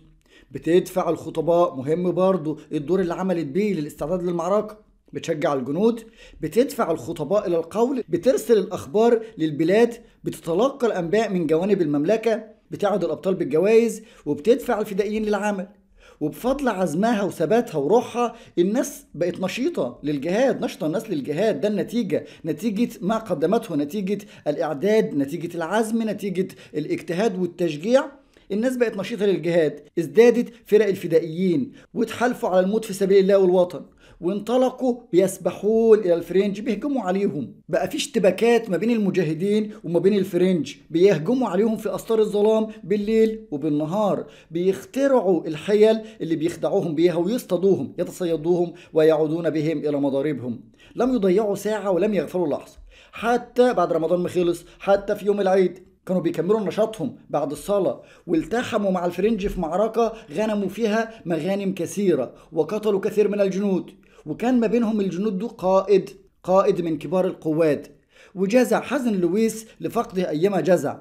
بتدفع الخطباء مهم برضو الدور اللي عملت بيه للاستعداد للمعركة بتشجع الجنود بتدفع الخطباء إلى القول بترسل الأخبار للبلاد بتتلقى الأنباء من جوانب المملكة بتعد الأبطال بالجوائز وبتدفع الفدائيين للعمل وبفضل عزمها وثباتها وروحها الناس بقت نشيطة للجهاد نشطة الناس للجهاد ده النتيجة نتيجة ما قدمته نتيجة الإعداد نتيجة العزم نتيجة الاجتهاد والتشجيع الناس بقت نشيطة للجهاد ازدادت فرق الفدائيين واتحالفوا على الموت في سبيل الله والوطن وانطلقوا بيسبحون الى الفرنج بيهجموا عليهم بقى في اشتباكات ما بين المجاهدين وما بين الفرنج بيهجموا عليهم في استار الظلام بالليل وبالنهار بيخترعوا الحيل اللي بيخدعوهم بيها ويصطادوهم يتصيدوهم ويعودون بهم الى مضاربهم لم يضيعوا ساعه ولم يغفلوا لحظه حتى بعد رمضان ما خلص حتى في يوم العيد كانوا بيكملوا نشاطهم بعد الصلاة والتحموا مع الفرنج في معركة غنموا فيها مغانم كثيرة وقتلوا كثير من الجنود وكان ما بينهم الجنود دول قائد قائد من كبار القواد وجزع حزن لويس لفقده أيما جزع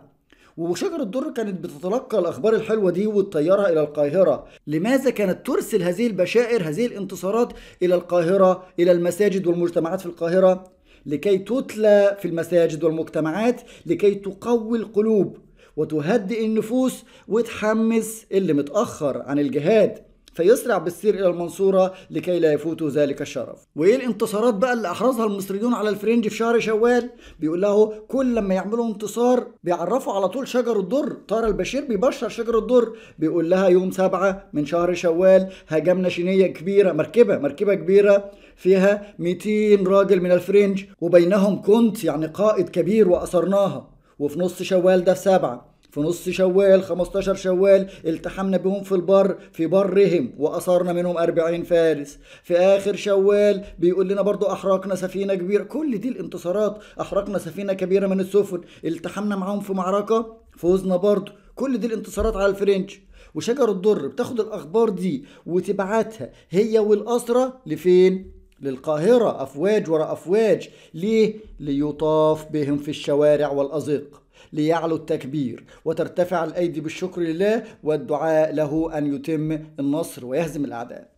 وشجر الدر كانت بتتلقى الأخبار الحلوة دي وتطيرها إلى القاهرة لماذا كانت ترسل هذه البشائر هذه الانتصارات إلى القاهرة إلى المساجد والمجتمعات في القاهرة لكي تتلى في المساجد والمجتمعات لكي تقوي القلوب وتهدئ النفوس وتحمس اللي متأخر عن الجهاد فيسرع بالسير إلى المنصورة لكي لا يفوتوا ذلك الشرف وإيه الانتصارات بقى اللي أحرزها المصريون على الفرنج في شهر شوال بيقول له كل لما يعملوا انتصار بيعرفوا على طول شجر الدر طار البشير بيبشر شجر الدر بيقول لها يوم سبعة من شهر شوال هاجمنا شينية كبيرة مركبة مركبة كبيرة فيها 200 راجل من الفرنج وبينهم كنت يعني قائد كبير وأسرناها وفي نص شوال ده في سبعة في نص شوال 15 شوال التحمنا بهم في البر في برهم واثرنا منهم 40 فارس في آخر شوال بيقول لنا برضو أحرقنا سفينة كبيرة كل دي الانتصارات أحرقنا سفينة كبيرة من السفن التحمنا معاهم في معركة فوزنا برضو كل دي الانتصارات على الفرنش وشجر الدر بتاخد الأخبار دي وتبعتها هي والأسرة لفين؟ للقاهرة أفواج ورا أفواج ليه؟ ليطاف بهم في الشوارع والازقه ليعلو التكبير وترتفع الأيدي بالشكر لله والدعاء له أن يتم النصر ويهزم الأعداء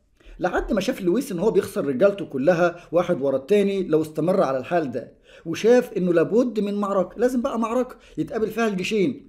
لحد ما شاف لويس ان هو بيخسر رجالته كلها واحد ورا التاني لو استمر على الحال ده وشاف انه لابد من معركه لازم بقى معركه يتقابل فيها الجيشين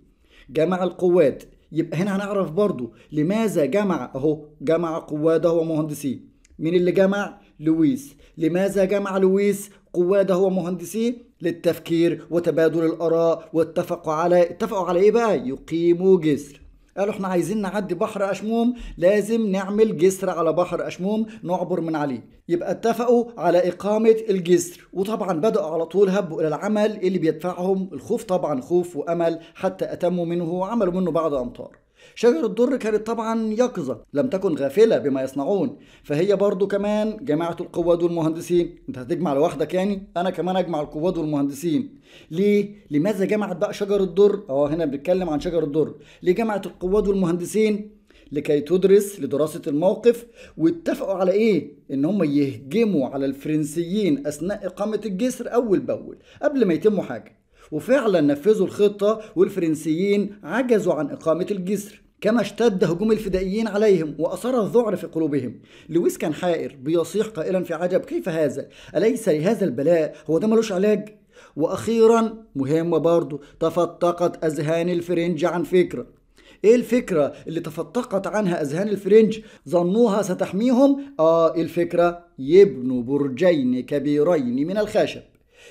جمع القوات يبقى هنا هنعرف برضو لماذا جمع اهو جمع قواده ومهندسيه مين اللي جمع لويس لماذا جمع لويس قواده ومهندسيه للتفكير وتبادل الآراء واتفقوا على اتفقوا على إيه بقى؟ يقيموا جسر قالوا احنا عايزين نعدي بحر أشموم لازم نعمل جسر على بحر أشموم نعبر من عليه يبقى اتفقوا على إقامة الجسر وطبعا بدأوا على طول هبوا إلى العمل اللي بيدفعهم الخوف طبعا خوف وأمل حتى أتموا منه وعملوا منه بعض أمطار شجر الدر كانت طبعا يقظة لم تكن غافلة بما يصنعون فهي برضو كمان جماعة القواد والمهندسين انت هتجمع لوحدك يعني انا كمان اجمع القواد والمهندسين ليه لماذا جمعت بقى شجر الدر اه هنا بنتكلم عن شجر الدر ليه جمعت القواد والمهندسين لكي تدرس لدراسة الموقف واتفقوا على ايه؟ ان هم يهجموا على الفرنسيين اثناء اقامة الجسر اول باول قبل ما يتموا حاجة وفعلا نفذوا الخطة والفرنسيين عجزوا عن اقامة الجسر كما اشتد هجوم الفدائيين عليهم وأثار الذعر في قلوبهم لويس كان حائر بيصيح قائلا في عجب كيف هذا أليس لهذا البلاء هو ده ملوش علاج وأخيرا مهمة برضو تفتقت أذهان الفرنج عن فكرة ايه الفكرة اللي تفتقت عنها اذهان الفرنج ظنوها ستحميهم اه الفكرة يبنوا برجين كبيرين من الخشب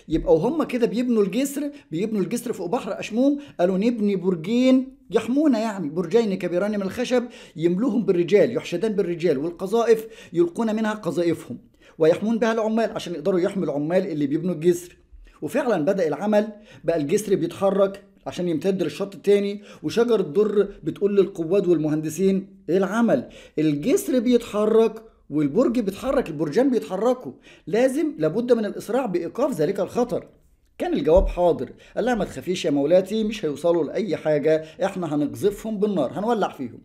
يبقى وهم كده بيبنوا الجسر بيبنوا الجسر فوق بحر أشموم قالوا نبني برجين يحمونا يعني برجين كبيران من الخشب يملوهم بالرجال يحشدان بالرجال والقذائف يلقون منها قذائفهم ويحمون بها العمال عشان يقدروا يحموا العمال اللي بيبنوا الجسر وفعلا بدأ العمل بقى الجسر بيتحرك عشان يمتد للشط التاني وشجر الدر بتقول للقواد والمهندسين ايه العمل الجسر بيتحرك والبرج بيتحرك البرجان بيتحركوا لازم لابد من الإسراع بإيقاف ذلك الخطر كان الجواب حاضر قال لها ما تخافيش يا مولاتي مش هيوصلوا لأي حاجة احنا هنقذفهم بالنار هنولع فيهم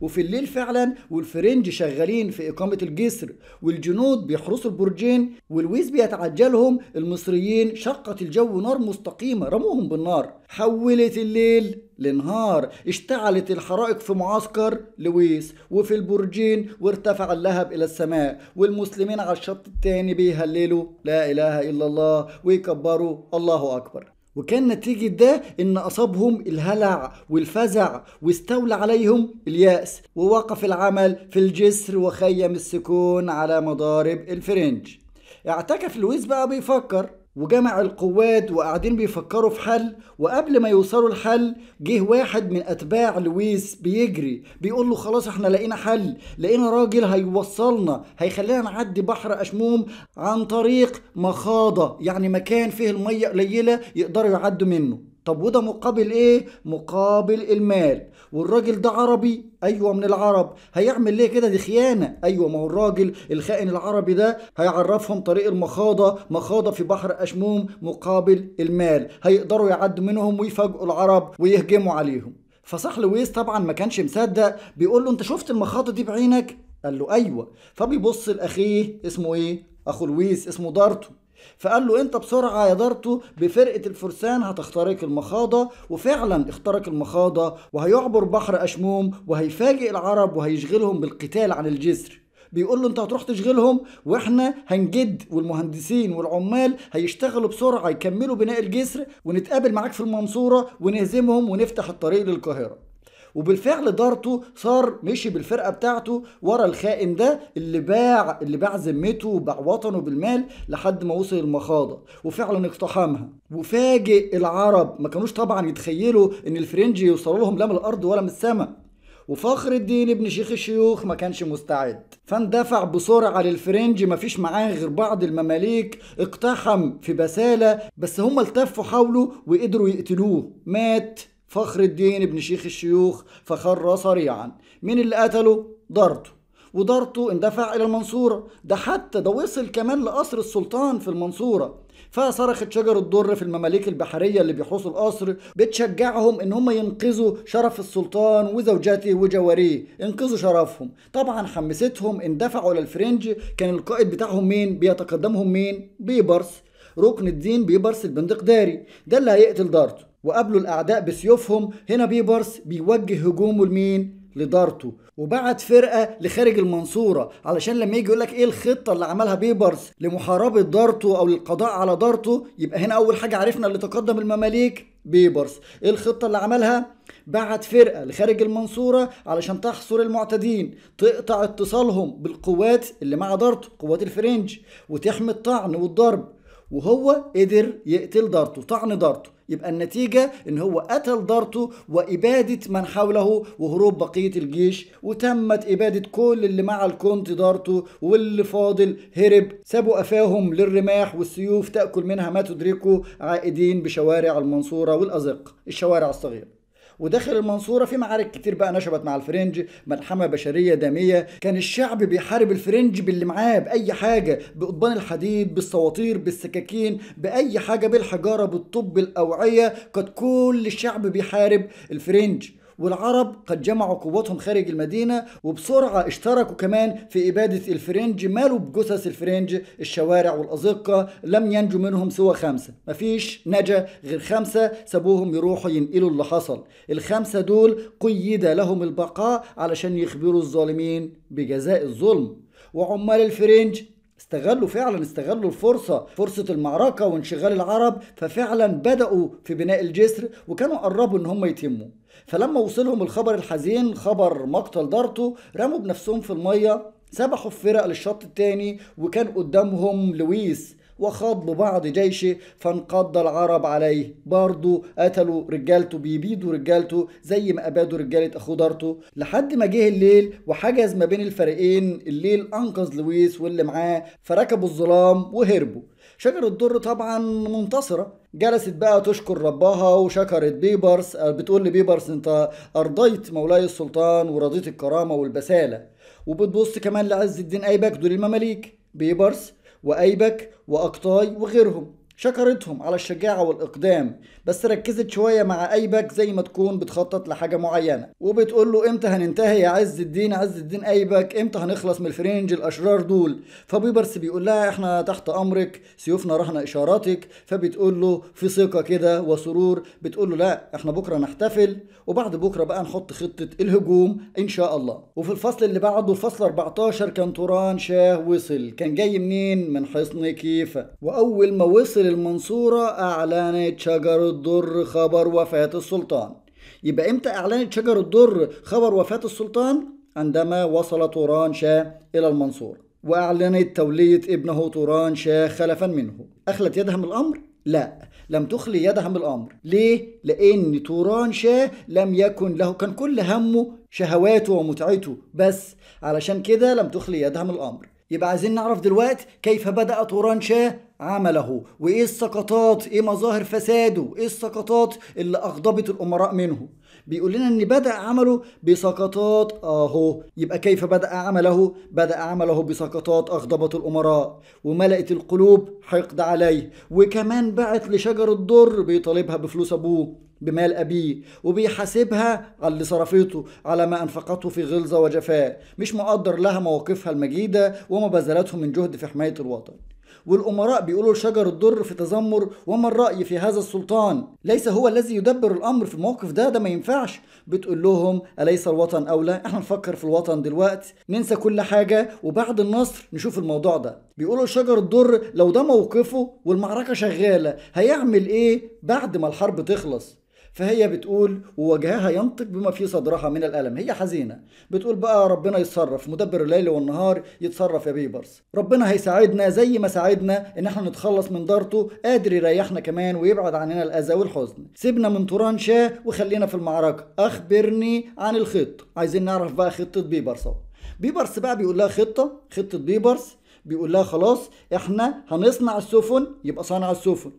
وفي الليل فعلا والفرنج شغالين في إقامة الجسر والجنود بيحرسوا البرجين والويز بيتعجلهم المصريين شقت الجو نار مستقيمة رموهم بالنار حولت الليل لنهار اشتعلت الحرائق في معسكر لويس وفي البرجين وارتفع اللهب إلى السماء والمسلمين على الشط التاني بيهللوا لا إله إلا الله ويكبروا الله أكبر وكان نتيجة ده إن أصابهم الهلع والفزع واستولى عليهم اليأس ووقف العمل في الجسر وخيم السكون على مضارب الفرنج اعتكف لويس بقى بيفكر وجمع القوات وقاعدين بيفكروا في حل وقبل ما يوصلوا الحل جه واحد من اتباع لويس بيجري بيقول له خلاص احنا لقينا حل لقينا راجل هيوصلنا هيخلينا نعدي بحر اشموم عن طريق مخاضه يعني مكان فيه الميه قليله يقدروا يعدوا منه طب وده مقابل ايه مقابل المال والراجل ده عربي ايوه من العرب هيعمل ليه كده دي خيانه ايوه ما هو الراجل الخائن العربي ده هيعرفهم طريق المخاضه مخاضه في بحر اشموم مقابل المال هيقدروا يعدوا منهم ويفاجئوا العرب ويهجموا عليهم فصح لويس طبعا ما كانش مصدق بيقول له انت شفت المخاضه دي بعينك قال له ايوه فبيبص لاخيه اسمه ايه اخو لويس اسمه دارتو فقال له انت بسرعه يا دارتو بفرقه الفرسان هتخترق المخاضه وفعلا اخترق المخاضه وهيعبر بحر اشموم وهيفاجئ العرب وهيشغلهم بالقتال عن الجسر بيقول له انت هتروح تشغلهم واحنا هنجد والمهندسين والعمال هيشتغلوا بسرعه يكملوا بناء الجسر ونتقابل معاك في المنصوره ونهزمهم ونفتح الطريق للقاهره وبالفعل دارته صار مشي بالفرقه بتاعته ورا الخائن ده اللي باع اللي باع ذمته وباع وطنه بالمال لحد ما وصل المخاضه وفعلا اقتحمها وفاجئ العرب ما كانوش طبعا يتخيلوا ان الفرنج يوصلوا لهم لا من الارض ولا من السماء وفخر الدين ابن شيخ الشيوخ ما كانش مستعد فاندفع بسرعة للفرنج ما فيش معاه غير بعض المماليك اقتحم في بسالة بس هم التفوا حوله وقدروا يقتلوه مات فخر الدين ابن شيخ الشيوخ فخر صريعا مين اللي قتله ضرته وضرته اندفع الى المنصورة ده حتى ده وصل كمان لقصر السلطان في المنصورة فصرخت شجر الدر في المماليك البحرية اللي بيحوصوا القصر بتشجعهم ان هم ينقذوا شرف السلطان وزوجته وجواريه انقذوا شرفهم طبعا حمستهم اندفعوا للفرنج كان القائد بتاعهم مين بيتقدمهم مين بيبرس ركن الدين بيبرس البندقداري ده اللي هيقتل دارته وقابلوا الأعداء بسيوفهم هنا بيبرس بيوجه هجومه لمين؟ لدارته وبعت فرقة لخارج المنصورة علشان لما يجي يقولك ايه الخطة اللي عملها بيبرس لمحاربة دارته او للقضاء على دارته يبقى هنا اول حاجة عرفنا اللي تقدم المماليك بيبرس ايه الخطة اللي عملها بعت فرقة لخارج المنصورة علشان تحصر المعتدين تقطع اتصالهم بالقوات اللي مع دارته قوات الفرنج وتحمي الطعن والضرب وهو قدر يقتل دارته طعن دارته يبقى النتيجة إن هو قتل دارته وإبادة من حوله وهروب بقية الجيش وتمت إبادة كل اللي مع الكونت دارته واللي فاضل هرب سابوا قفاهم للرماح والسيوف تأكل منها ما تدركه عائدين بشوارع المنصورة والأزق الشوارع الصغيرة ودخل المنصوره في معارك كتير بقى نشبت مع الفرنج ملحمه بشريه داميه كان الشعب بيحارب الفرنج باللي معاه باي حاجه بقضبان الحديد بالسواطير بالسكاكين باي حاجه بالحجاره بالطب الاوعيه قد كل الشعب بيحارب الفرنج والعرب قد جمعوا قوتهم خارج المدينة وبسرعة اشتركوا كمان في إبادة الفرنج مالوا بجثث الفرنج الشوارع والأزقة لم ينجو منهم سوى خمسة مفيش نجا غير خمسة سابوهم يروحوا ينقلوا اللي حصل الخمسة دول قيد لهم البقاء علشان يخبروا الظالمين بجزاء الظلم وعمال الفرنج استغلوا فعلا استغلوا الفرصة فرصة المعركة وانشغال العرب ففعلا بدأوا في بناء الجسر وكانوا قربوا ان هم يتموا فلما وصلهم الخبر الحزين خبر مقتل دارته رموا بنفسهم في المية سبحوا الفرق للشط التاني وكان قدامهم لويس وخاض ببعض جيشه فانقض العرب عليه برضه قتلوا رجالته بيبيدوا رجالته زي ما أبادوا رجالة أخوه دارته لحد ما جه الليل وحجز ما بين الفريقين الليل أنقذ لويس واللي معاه فركبوا الظلام وهربوا شجر الدر طبعا منتصرة جلست بقى تشكر ربها وشكرت بيبرس آه، بتقول لبيبرس انت ارضيت مولاي السلطان ورضيت الكرامه والبساله وبتبص كمان لعز الدين ايبك دول المماليك بيبرس وايبك واقطاي وغيرهم شكرتهم على الشجاعة والإقدام بس ركزت شوية مع أيبك زي ما تكون بتخطط لحاجة معينة وبتقول له إمتى هننتهي يا عز الدين عز الدين أيبك إمتى هنخلص من الفرنج الأشرار دول فبيبرس بيقول لها إحنا تحت أمرك سيوفنا رهنا إشاراتك فبتقول له في ثقة كده وسرور بتقول له لا إحنا بكرة نحتفل وبعد بكره بقى نحط خطه الهجوم ان شاء الله وفي الفصل اللي بعده الفصل 14 كان توران شاه وصل كان جاي منين من حصن كيفة واول ما وصل المنصوره اعلنت شجر الدر خبر وفاه السلطان يبقى امتى اعلنت شجر الدر خبر وفاه السلطان عندما وصل توران شاه الى المنصوره وأعلنت تولية ابنه توران شاه خلفا منه أخلت يدها من الأمر لا لم تخلي يدها من الأمر ليه؟ لأن توران شاه لم يكن له كان كل همه شهواته ومتعته بس علشان كده لم تخلي يدها من الأمر يبقى عايزين نعرف دلوقتي كيف بدأ توران شاه عمله وإيه السقطات إيه مظاهر فساده إيه السقطات اللي أغضبت الأمراء منه بيقول لنا ان بدأ عمله بسقطات اهو يبقى كيف بدأ عمله بدأ عمله بسقطات أغضبت الأمراء وملأت القلوب حقد عليه وكمان بعت لشجر الضر بيطالبها بفلوس أبوه بمال أبيه وبيحاسبها على اللي صرفته على ما أنفقته في غلظة وجفاء مش مقدر لها مواقفها المجيدة وما بذلته من جهد في حماية الوطن والأمراء بيقولوا لشجر الضر في تذمر وما الرأي في هذا السلطان ليس هو الذي يدبر الأمر في الموقف ده ده ما ينفعش بتقول لهم أليس الوطن أولى احنا نفكر في الوطن دلوقتي ننسى كل حاجة وبعد النصر نشوف الموضوع ده بيقولوا لشجر الضر لو ده موقفه والمعركة شغالة هيعمل ايه بعد ما الحرب تخلص فهي بتقول ووجهها ينطق بما في صدرها من الألم هي حزينة بتقول بقى ربنا يتصرف مدبر الليل والنهار يتصرف يا بيبرس ربنا هيساعدنا زي ما ساعدنا ان احنا نتخلص من دارته قادر يريحنا كمان ويبعد عننا الأذى والحزن سيبنا من طوران شاه وخلينا في المعركة أخبرني عن الخطة عايزين نعرف بقى خطة بيبرس اهو بيبرس بقى بيقول لها خطة خطة بيبرس بيقول لها خلاص احنا هنصنع السفن يبقى صانع السفن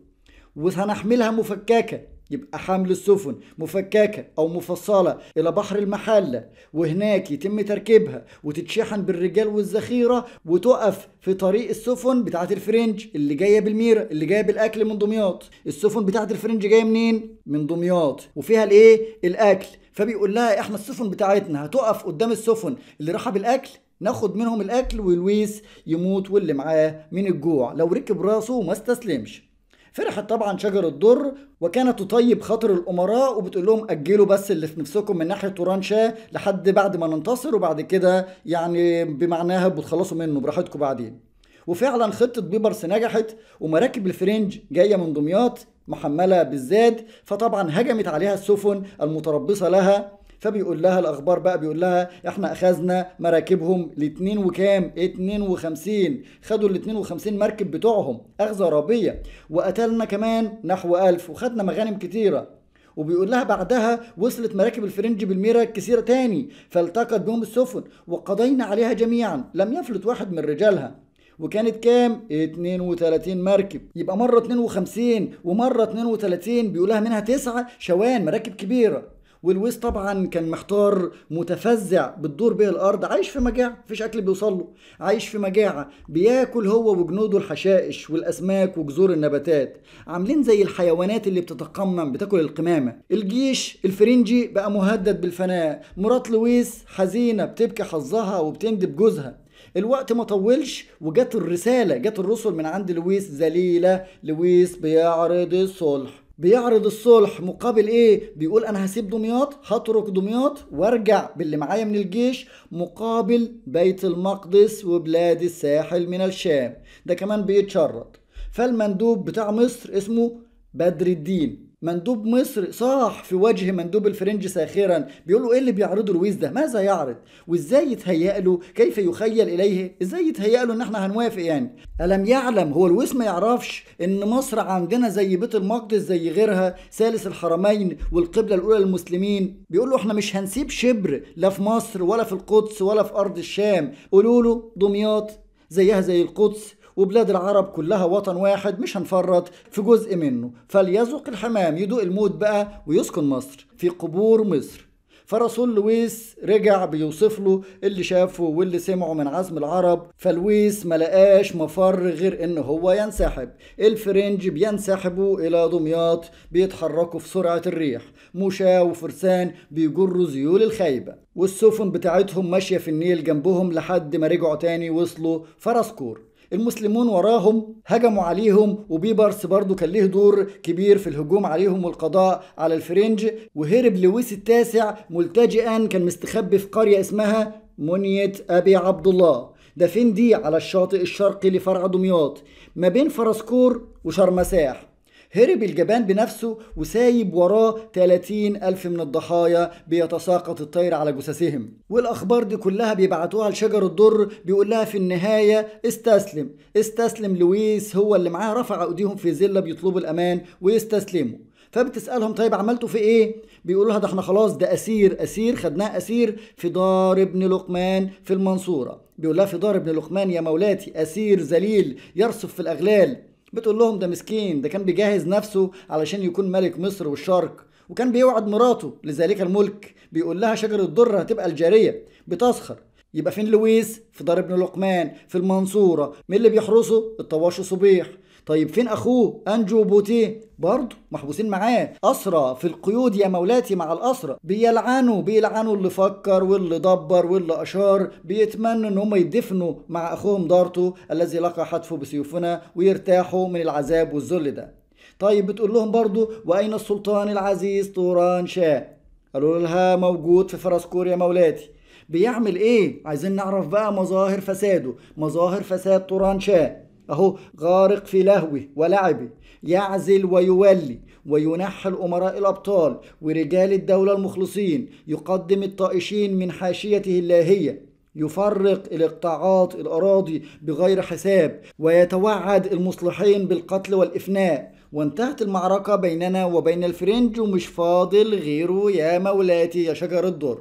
وهنحملها مفككه يبقى حمل السفن مفككة أو مفصلة إلى بحر المحلة وهناك يتم تركيبها وتتشحن بالرجال والذخيرة وتقف في طريق السفن بتاعة الفرنج اللي جاية بالميرة اللي جاية بالأكل من دمياط السفن بتاعة الفرنج جاية منين؟ من دمياط وفيها الإيه؟ الأكل فبيقول لها إحنا السفن بتاعتنا هتقف قدام السفن اللي راحة بالأكل ناخد منهم الاكل ولويس يموت واللي معاه من الجوع لو ركب راسه وما استسلمش فرحت طبعا شجر الدر وكانت تطيب خاطر الامراء وبتقول لهم اجلوا بس اللي في نفسكم من ناحيه توران شاه لحد بعد ما ننتصر وبعد كده يعني بمعناها بتخلصوا منه براحتكم بعدين وفعلا خطه بيبرس نجحت ومراكب الفرنج جايه من دمياط محمله بالزاد فطبعا هجمت عليها السفن المتربصه لها فبيقول لها الاخبار بقى بيقول لها احنا اخذنا مراكبهم لاتنين وكام 52 خدوا ال 52 مركب بتوعهم اخذه ربيع وقتلنا كمان نحو 1000 وخدنا مغانم كتيره وبيقول لها بعدها وصلت مراكب الفرنج بالميرة الكثيرة تاني فالتقت بهم السفن وقضينا عليها جميعا لم يفلت واحد من رجالها وكانت كام 32 مركب يبقى مرة 52 ومرة 32 بيقولها منها تسعة شوان مراكب كبيرة والويس طبعا كان محتار متفزع بتدور بيه الارض عايش في مجاعه مفيش اكل بيوصل له عايش في مجاعه بياكل هو وجنوده الحشائش والاسماك وجذور النباتات عاملين زي الحيوانات اللي بتتقمم بتاكل القمامه الجيش الفرنجي بقى مهدد بالفناء مرات لويس حزينه بتبكي حظها وبتندب جوزها الوقت ما طولش وجت الرساله جت الرسل من عند لويس ذليله لويس بيعرض الصلح بيعرض الصلح مقابل ايه بيقول انا هسيب دمياط هترك دمياط وارجع باللي معايا من الجيش مقابل بيت المقدس وبلاد الساحل من الشام ده كمان بيتشرط فالمندوب بتاع مصر اسمه بدر الدين مندوب مصر صاح في وجه مندوب الفرنج ساخرا بيقول له ايه اللي بيعرضه لويس ده ماذا يعرض وازاي يتهيأ له كيف يخيل اليه ازاي يتهيأ له ان احنا هنوافق يعني الم يعلم هو لويس ما يعرفش ان مصر عندنا زي بيت المقدس زي غيرها ثالث الحرمين والقبله الاولى للمسلمين بيقول له احنا مش هنسيب شبر لا في مصر ولا في القدس ولا في ارض الشام قولوا له دمياط زيها زي القدس وبلاد العرب كلها وطن واحد مش هنفرط في جزء منه فليذوق الحمام يدوق الموت بقى ويسكن مصر في قبور مصر فرسول لويس رجع بيوصف له اللي شافه واللي سمعه من عزم العرب فلويس ما لقاش مفر غير ان هو ينسحب الفرنج بينسحبوا الى دمياط بيتحركوا في سرعة الريح مشاة وفرسان بيجروا ذيول الخيبة والسفن بتاعتهم ماشية في النيل جنبهم لحد ما رجعوا تاني وصلوا فرسكور المسلمون وراهم هجموا عليهم وبيبرس برضه كان ليه دور كبير في الهجوم عليهم والقضاء على الفرنج وهرب لويس التاسع ملتجئا كان مستخبي في قرية اسمها منية أبي عبد الله ده فين دي على الشاطئ الشرقي لفرع دمياط ما بين فرسكور وشرمساح هرب الجبان بنفسه وسايب وراه 30 ألف من الضحايا بيتساقط الطير على جثثهم والأخبار دي كلها بيبعتوها لشجر الدر بيقول لها في النهاية استسلم استسلم لويس هو اللي معاه رفع أيديهم في زلة بيطلبوا الأمان ويستسلموا فبتسالهم طيب عملتوا في ايه بيقولوا لها ده احنا خلاص ده اسير اسير خدناه اسير في دار ابن لقمان في المنصوره بيقول لها في دار ابن لقمان يا مولاتي اسير ذليل يرصف في الاغلال بتقول لهم ده مسكين ده كان بيجهز نفسه علشان يكون ملك مصر والشرق وكان بيوعد مراته لذلك الملك بيقول لها شجر الضرة هتبقى الجارية بتسخر يبقى فين لويس في دار ابن لقمان في المنصورة مين اللي بيحرسه الطواش صبيح طيب فين اخوه انجو بوتيه برضه محبوسين معاه اسرى في القيود يا مولاتي مع الاسرى بيلعنوا بيلعنوا اللي فكر واللي دبر واللي اشار بيتمنوا ان هم يدفنوا مع اخوهم دارتو الذي لقى حتفه بسيوفنا ويرتاحوا من العذاب والذل ده طيب بتقول لهم برضه واين السلطان العزيز طوران شاه قالوا لها موجود في فرسكور يا مولاتي بيعمل ايه عايزين نعرف بقى مظاهر فساده مظاهر فساد طوران شاه أهو غارق في لهوه ولعبه يعزل ويولي وينحي الأمراء الأبطال ورجال الدولة المخلصين يقدم الطائشين من حاشيته اللاهية يفرق الاقطاعات الأراضي بغير حساب ويتوعد المصلحين بالقتل والإفناء وانتهت المعركة بيننا وبين الفرنج ومش فاضل غيره يا مولاتي يا شجر الدر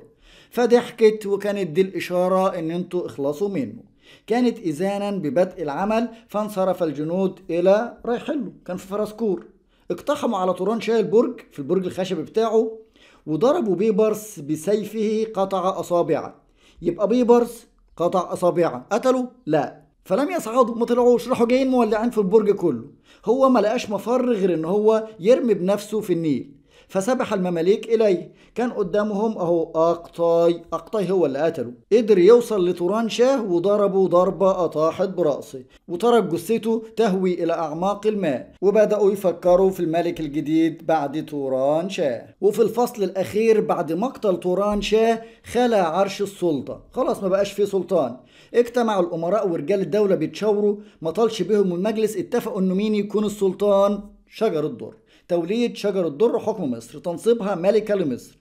فضحكت وكانت دي الإشارة إن انتوا اخلصوا منه كانت إذانا ببدء العمل فانصرف الجنود إلى رايحله كان في فرسكور اقتحموا على طوران شاه البرج في البرج الخشبي بتاعه وضربوا بيبرس بسيفه قطع أصابعه يبقى بيبرس قطع أصابعه قتلوا؟ لا فلم يصعدوا ما طلعوش راحوا جايين مولعين في البرج كله هو ما لقاش مفر غير ان هو يرمي بنفسه في النيل فسبح المماليك إليه كان قدامهم أهو أقطاي أقطاي هو اللي قتله قدر يوصل لتوران شاه وضربه ضربة أطاحت برأسه وترك جثته تهوي إلى أعماق الماء وبدأوا يفكروا في الملك الجديد بعد توران شاه وفي الفصل الأخير بعد مقتل توران شاه خلى عرش السلطة خلاص ما بقاش فيه سلطان اجتمع الأمراء ورجال الدولة بيتشاوروا ما طالش بهم المجلس اتفقوا انه مين يكون السلطان شجر الدر توليد شجر الدر حكم مصر تنصيبها ملكة لمصر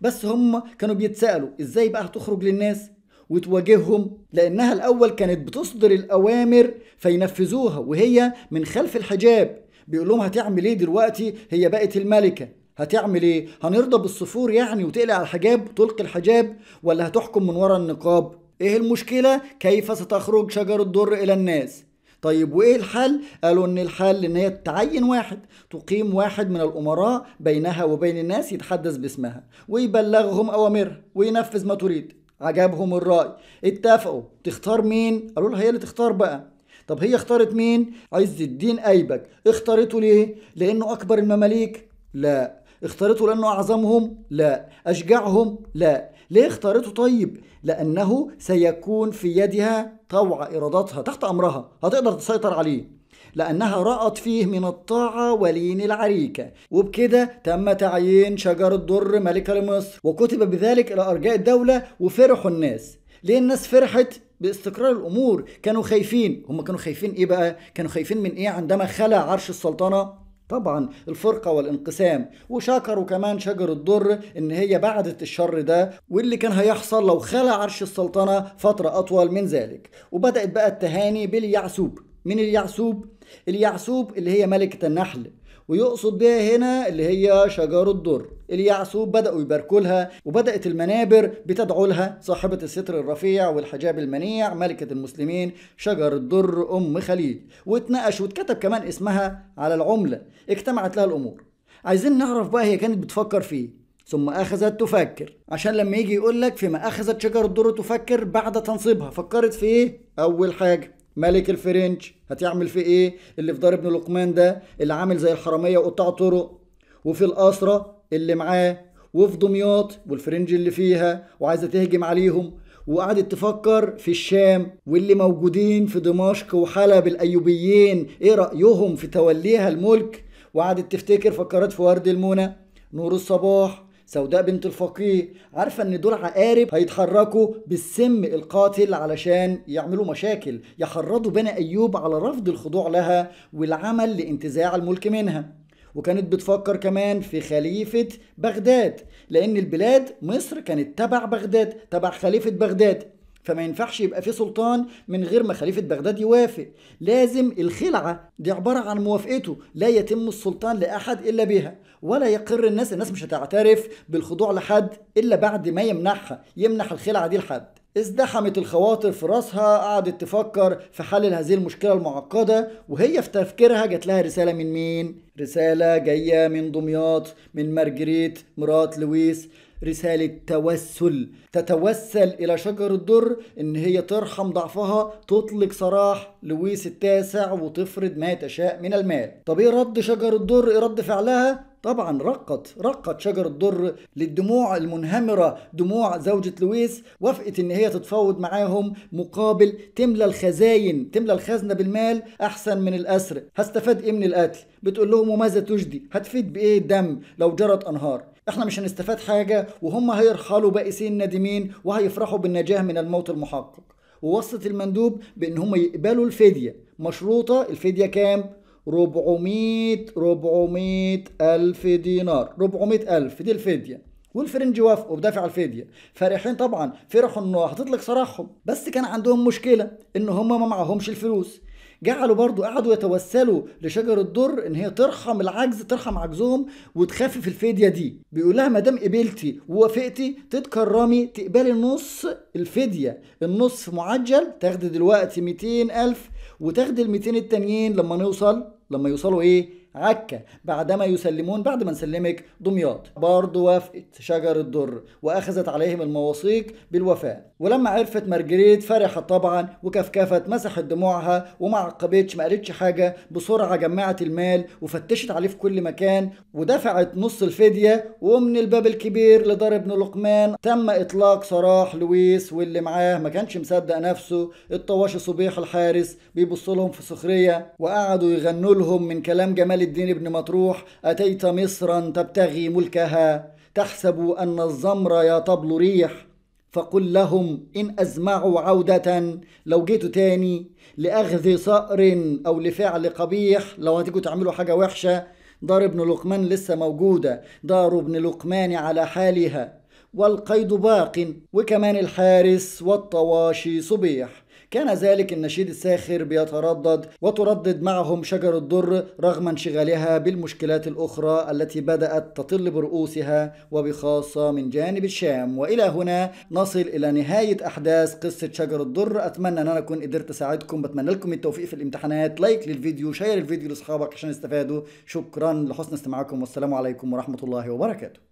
بس هم كانوا بيتسألوا ازاي بقى هتخرج للناس وتواجههم لأنها الأول كانت بتصدر الأوامر فينفذوها وهي من خلف الحجاب بيقول لهم هتعمل ايه دلوقتي هي بقت الملكة هتعمل ايه هنرضى بالصفور يعني وتقلع الحجاب وتلقي الحجاب ولا هتحكم من ورا النقاب ايه المشكلة كيف ستخرج شجر الدر إلى الناس طيب وايه الحل قالوا ان الحل ان هي تعين واحد تقيم واحد من الامراء بينها وبين الناس يتحدث باسمها ويبلغهم اوامرها وينفذ ما تريد عجبهم الراي اتفقوا تختار مين قالوا لها هي اللي تختار بقى طب هي اختارت مين عز الدين ايبك اختارته ليه لانه اكبر المماليك لا اختارته لانه اعظمهم لا اشجعهم لا ليه اختارته طيب لانه سيكون في يدها طوع ارادتها تحت امرها هتقدر تسيطر عليه لأنها رأت فيه من الطاعة ولين العريكة وبكده تم تعيين شجر الدر ملكة لمصر وكتب بذلك إلى أرجاء الدولة وفرحوا الناس ليه الناس فرحت باستقرار الأمور كانوا خايفين هم كانوا خايفين إيه بقى كانوا خايفين من إيه عندما خلع عرش السلطنة طبعا الفرقة والانقسام وشكروا كمان شجر الضر ان هي بعدت الشر ده واللي كان هيحصل لو خلى عرش السلطنة فترة اطول من ذلك وبدأت بقى التهاني باليعسوب من اليعسوب اليعسوب اللي هي ملكة النحل ويقصد بها هنا اللي هي شجر الدر اليعسوب بدأوا يباركوا لها وبدأت المنابر بتدعو لها صاحبة الستر الرفيع والحجاب المنيع ملكة المسلمين شجر الدر أم خليل واتنقش واتكتب كمان اسمها على العملة اجتمعت لها الأمور عايزين نعرف بقى هي كانت بتفكر فيه ثم أخذت تفكر عشان لما يجي يقول لك فيما أخذت شجر الدر تفكر بعد تنصيبها فكرت في إيه؟ أول حاجة ملك الفرنج هتعمل فيه ايه اللي في دار ابن لقمان ده اللي عامل زي الحراميه وقطاع طرق وفي الاسرى اللي معاه وفي دمياط والفرنج اللي فيها وعايزه تهجم عليهم وقعدت تفكر في الشام واللي موجودين في دمشق وحلب الايوبيين ايه رايهم في توليها الملك وقعدت تفتكر فكرت في ورد المونة نور الصباح سوداء بنت الفقيه عارفه ان دول عقارب هيتحركوا بالسم القاتل علشان يعملوا مشاكل يحرضوا بني ايوب على رفض الخضوع لها والعمل لانتزاع الملك منها وكانت بتفكر كمان في خليفة بغداد لأن البلاد مصر كانت تبع بغداد تبع خليفة بغداد فما ينفعش يبقى في سلطان من غير ما خليفة بغداد يوافق لازم الخلعة دي عبارة عن موافقته لا يتم السلطان لأحد إلا بها ولا يقر الناس الناس مش هتعترف بالخضوع لحد إلا بعد ما يمنحها يمنح الخلعة دي لحد ازدحمت الخواطر في راسها قعدت تفكر في حل هذه المشكلة المعقدة وهي في تفكيرها جات لها رسالة من مين؟ رسالة جاية من دمياط من مارجريت مرات لويس رسالة توسل تتوسل إلى شجر الدر إن هي ترحم ضعفها تطلق سراح لويس التاسع وتفرض ما تشاء من المال طب إيه رد شجر الدر إيه رد فعلها طبعا رقت رقت شجر الدر للدموع المنهمرة دموع زوجة لويس وافقت ان هي تتفاوض معاهم مقابل تملى الخزاين تملى الخزنة بالمال احسن من الاسر هستفاد ايه من القتل بتقول لهم وماذا تجدي هتفيد بايه الدم لو جرت انهار احنا مش هنستفاد حاجة وهم هيرحلوا بائسين نادمين وهيفرحوا بالنجاة من الموت المحقق ووصت المندوب بان هم يقبلوا الفدية مشروطة الفدية كام؟ 400 400 ألف دينار 400 ألف دي الفدية والفرنج وافقوا بدافع الفديه فرحين طبعا فرحوا انه هتطلق سراحهم بس كان عندهم مشكله ان هم ما معهمش الفلوس جعلوا برضو قعدوا يتوسلوا لشجر الدر ان هي ترحم العجز ترحم عجزهم وتخفف الفديه دي بيقول لها ما دام قبلتي ووافقتي تتكرمي تقبلي نص الفديه النص معجل تاخدي دلوقتي 200000 وتاخدي ال 200 التانيين لما نوصل لما يوصلوا ايه عكا بعدما يسلمون بعد ما نسلمك دمياط برضه وافقت شجر الدر واخذت عليهم المواثيق بالوفاء ولما عرفت مارجريت فرحت طبعا وكفكفت مسحت دموعها ومع عقبتش ما قالتش حاجه بسرعه جمعت المال وفتشت عليه في كل مكان ودفعت نص الفديه ومن الباب الكبير لدار ابن لقمان تم اطلاق سراح لويس واللي معاه ما كانش مصدق نفسه الطواشي صبيح الحارس بيبص لهم في سخريه وقعدوا يغنوا لهم من كلام جمال الدين ابن مطروح اتيت مصرا تبتغي ملكها تحسب ان الزمر يا طبل ريح فقل لهم إن أزمعوا عودة لو جيتوا تاني لأخذ صقر أو لفعل قبيح لو هتيجوا تعملوا حاجة وحشة دار ابن لقمان لسه موجودة دار ابن لقمان على حالها والقيد باق وكمان الحارس والطواشي صبيح كان ذلك النشيد الساخر بيتردد وتردد معهم شجر الضر رغم انشغالها بالمشكلات الأخرى التي بدأت تطل برؤوسها وبخاصة من جانب الشام وإلى هنا نصل إلى نهاية أحداث قصة شجر الضر أتمنى أن أنا أكون قدرت أساعدكم بتمنى لكم التوفيق في الامتحانات لايك للفيديو شير الفيديو لأصحابك عشان يستفادوا شكرا لحسن استماعكم والسلام عليكم ورحمة الله وبركاته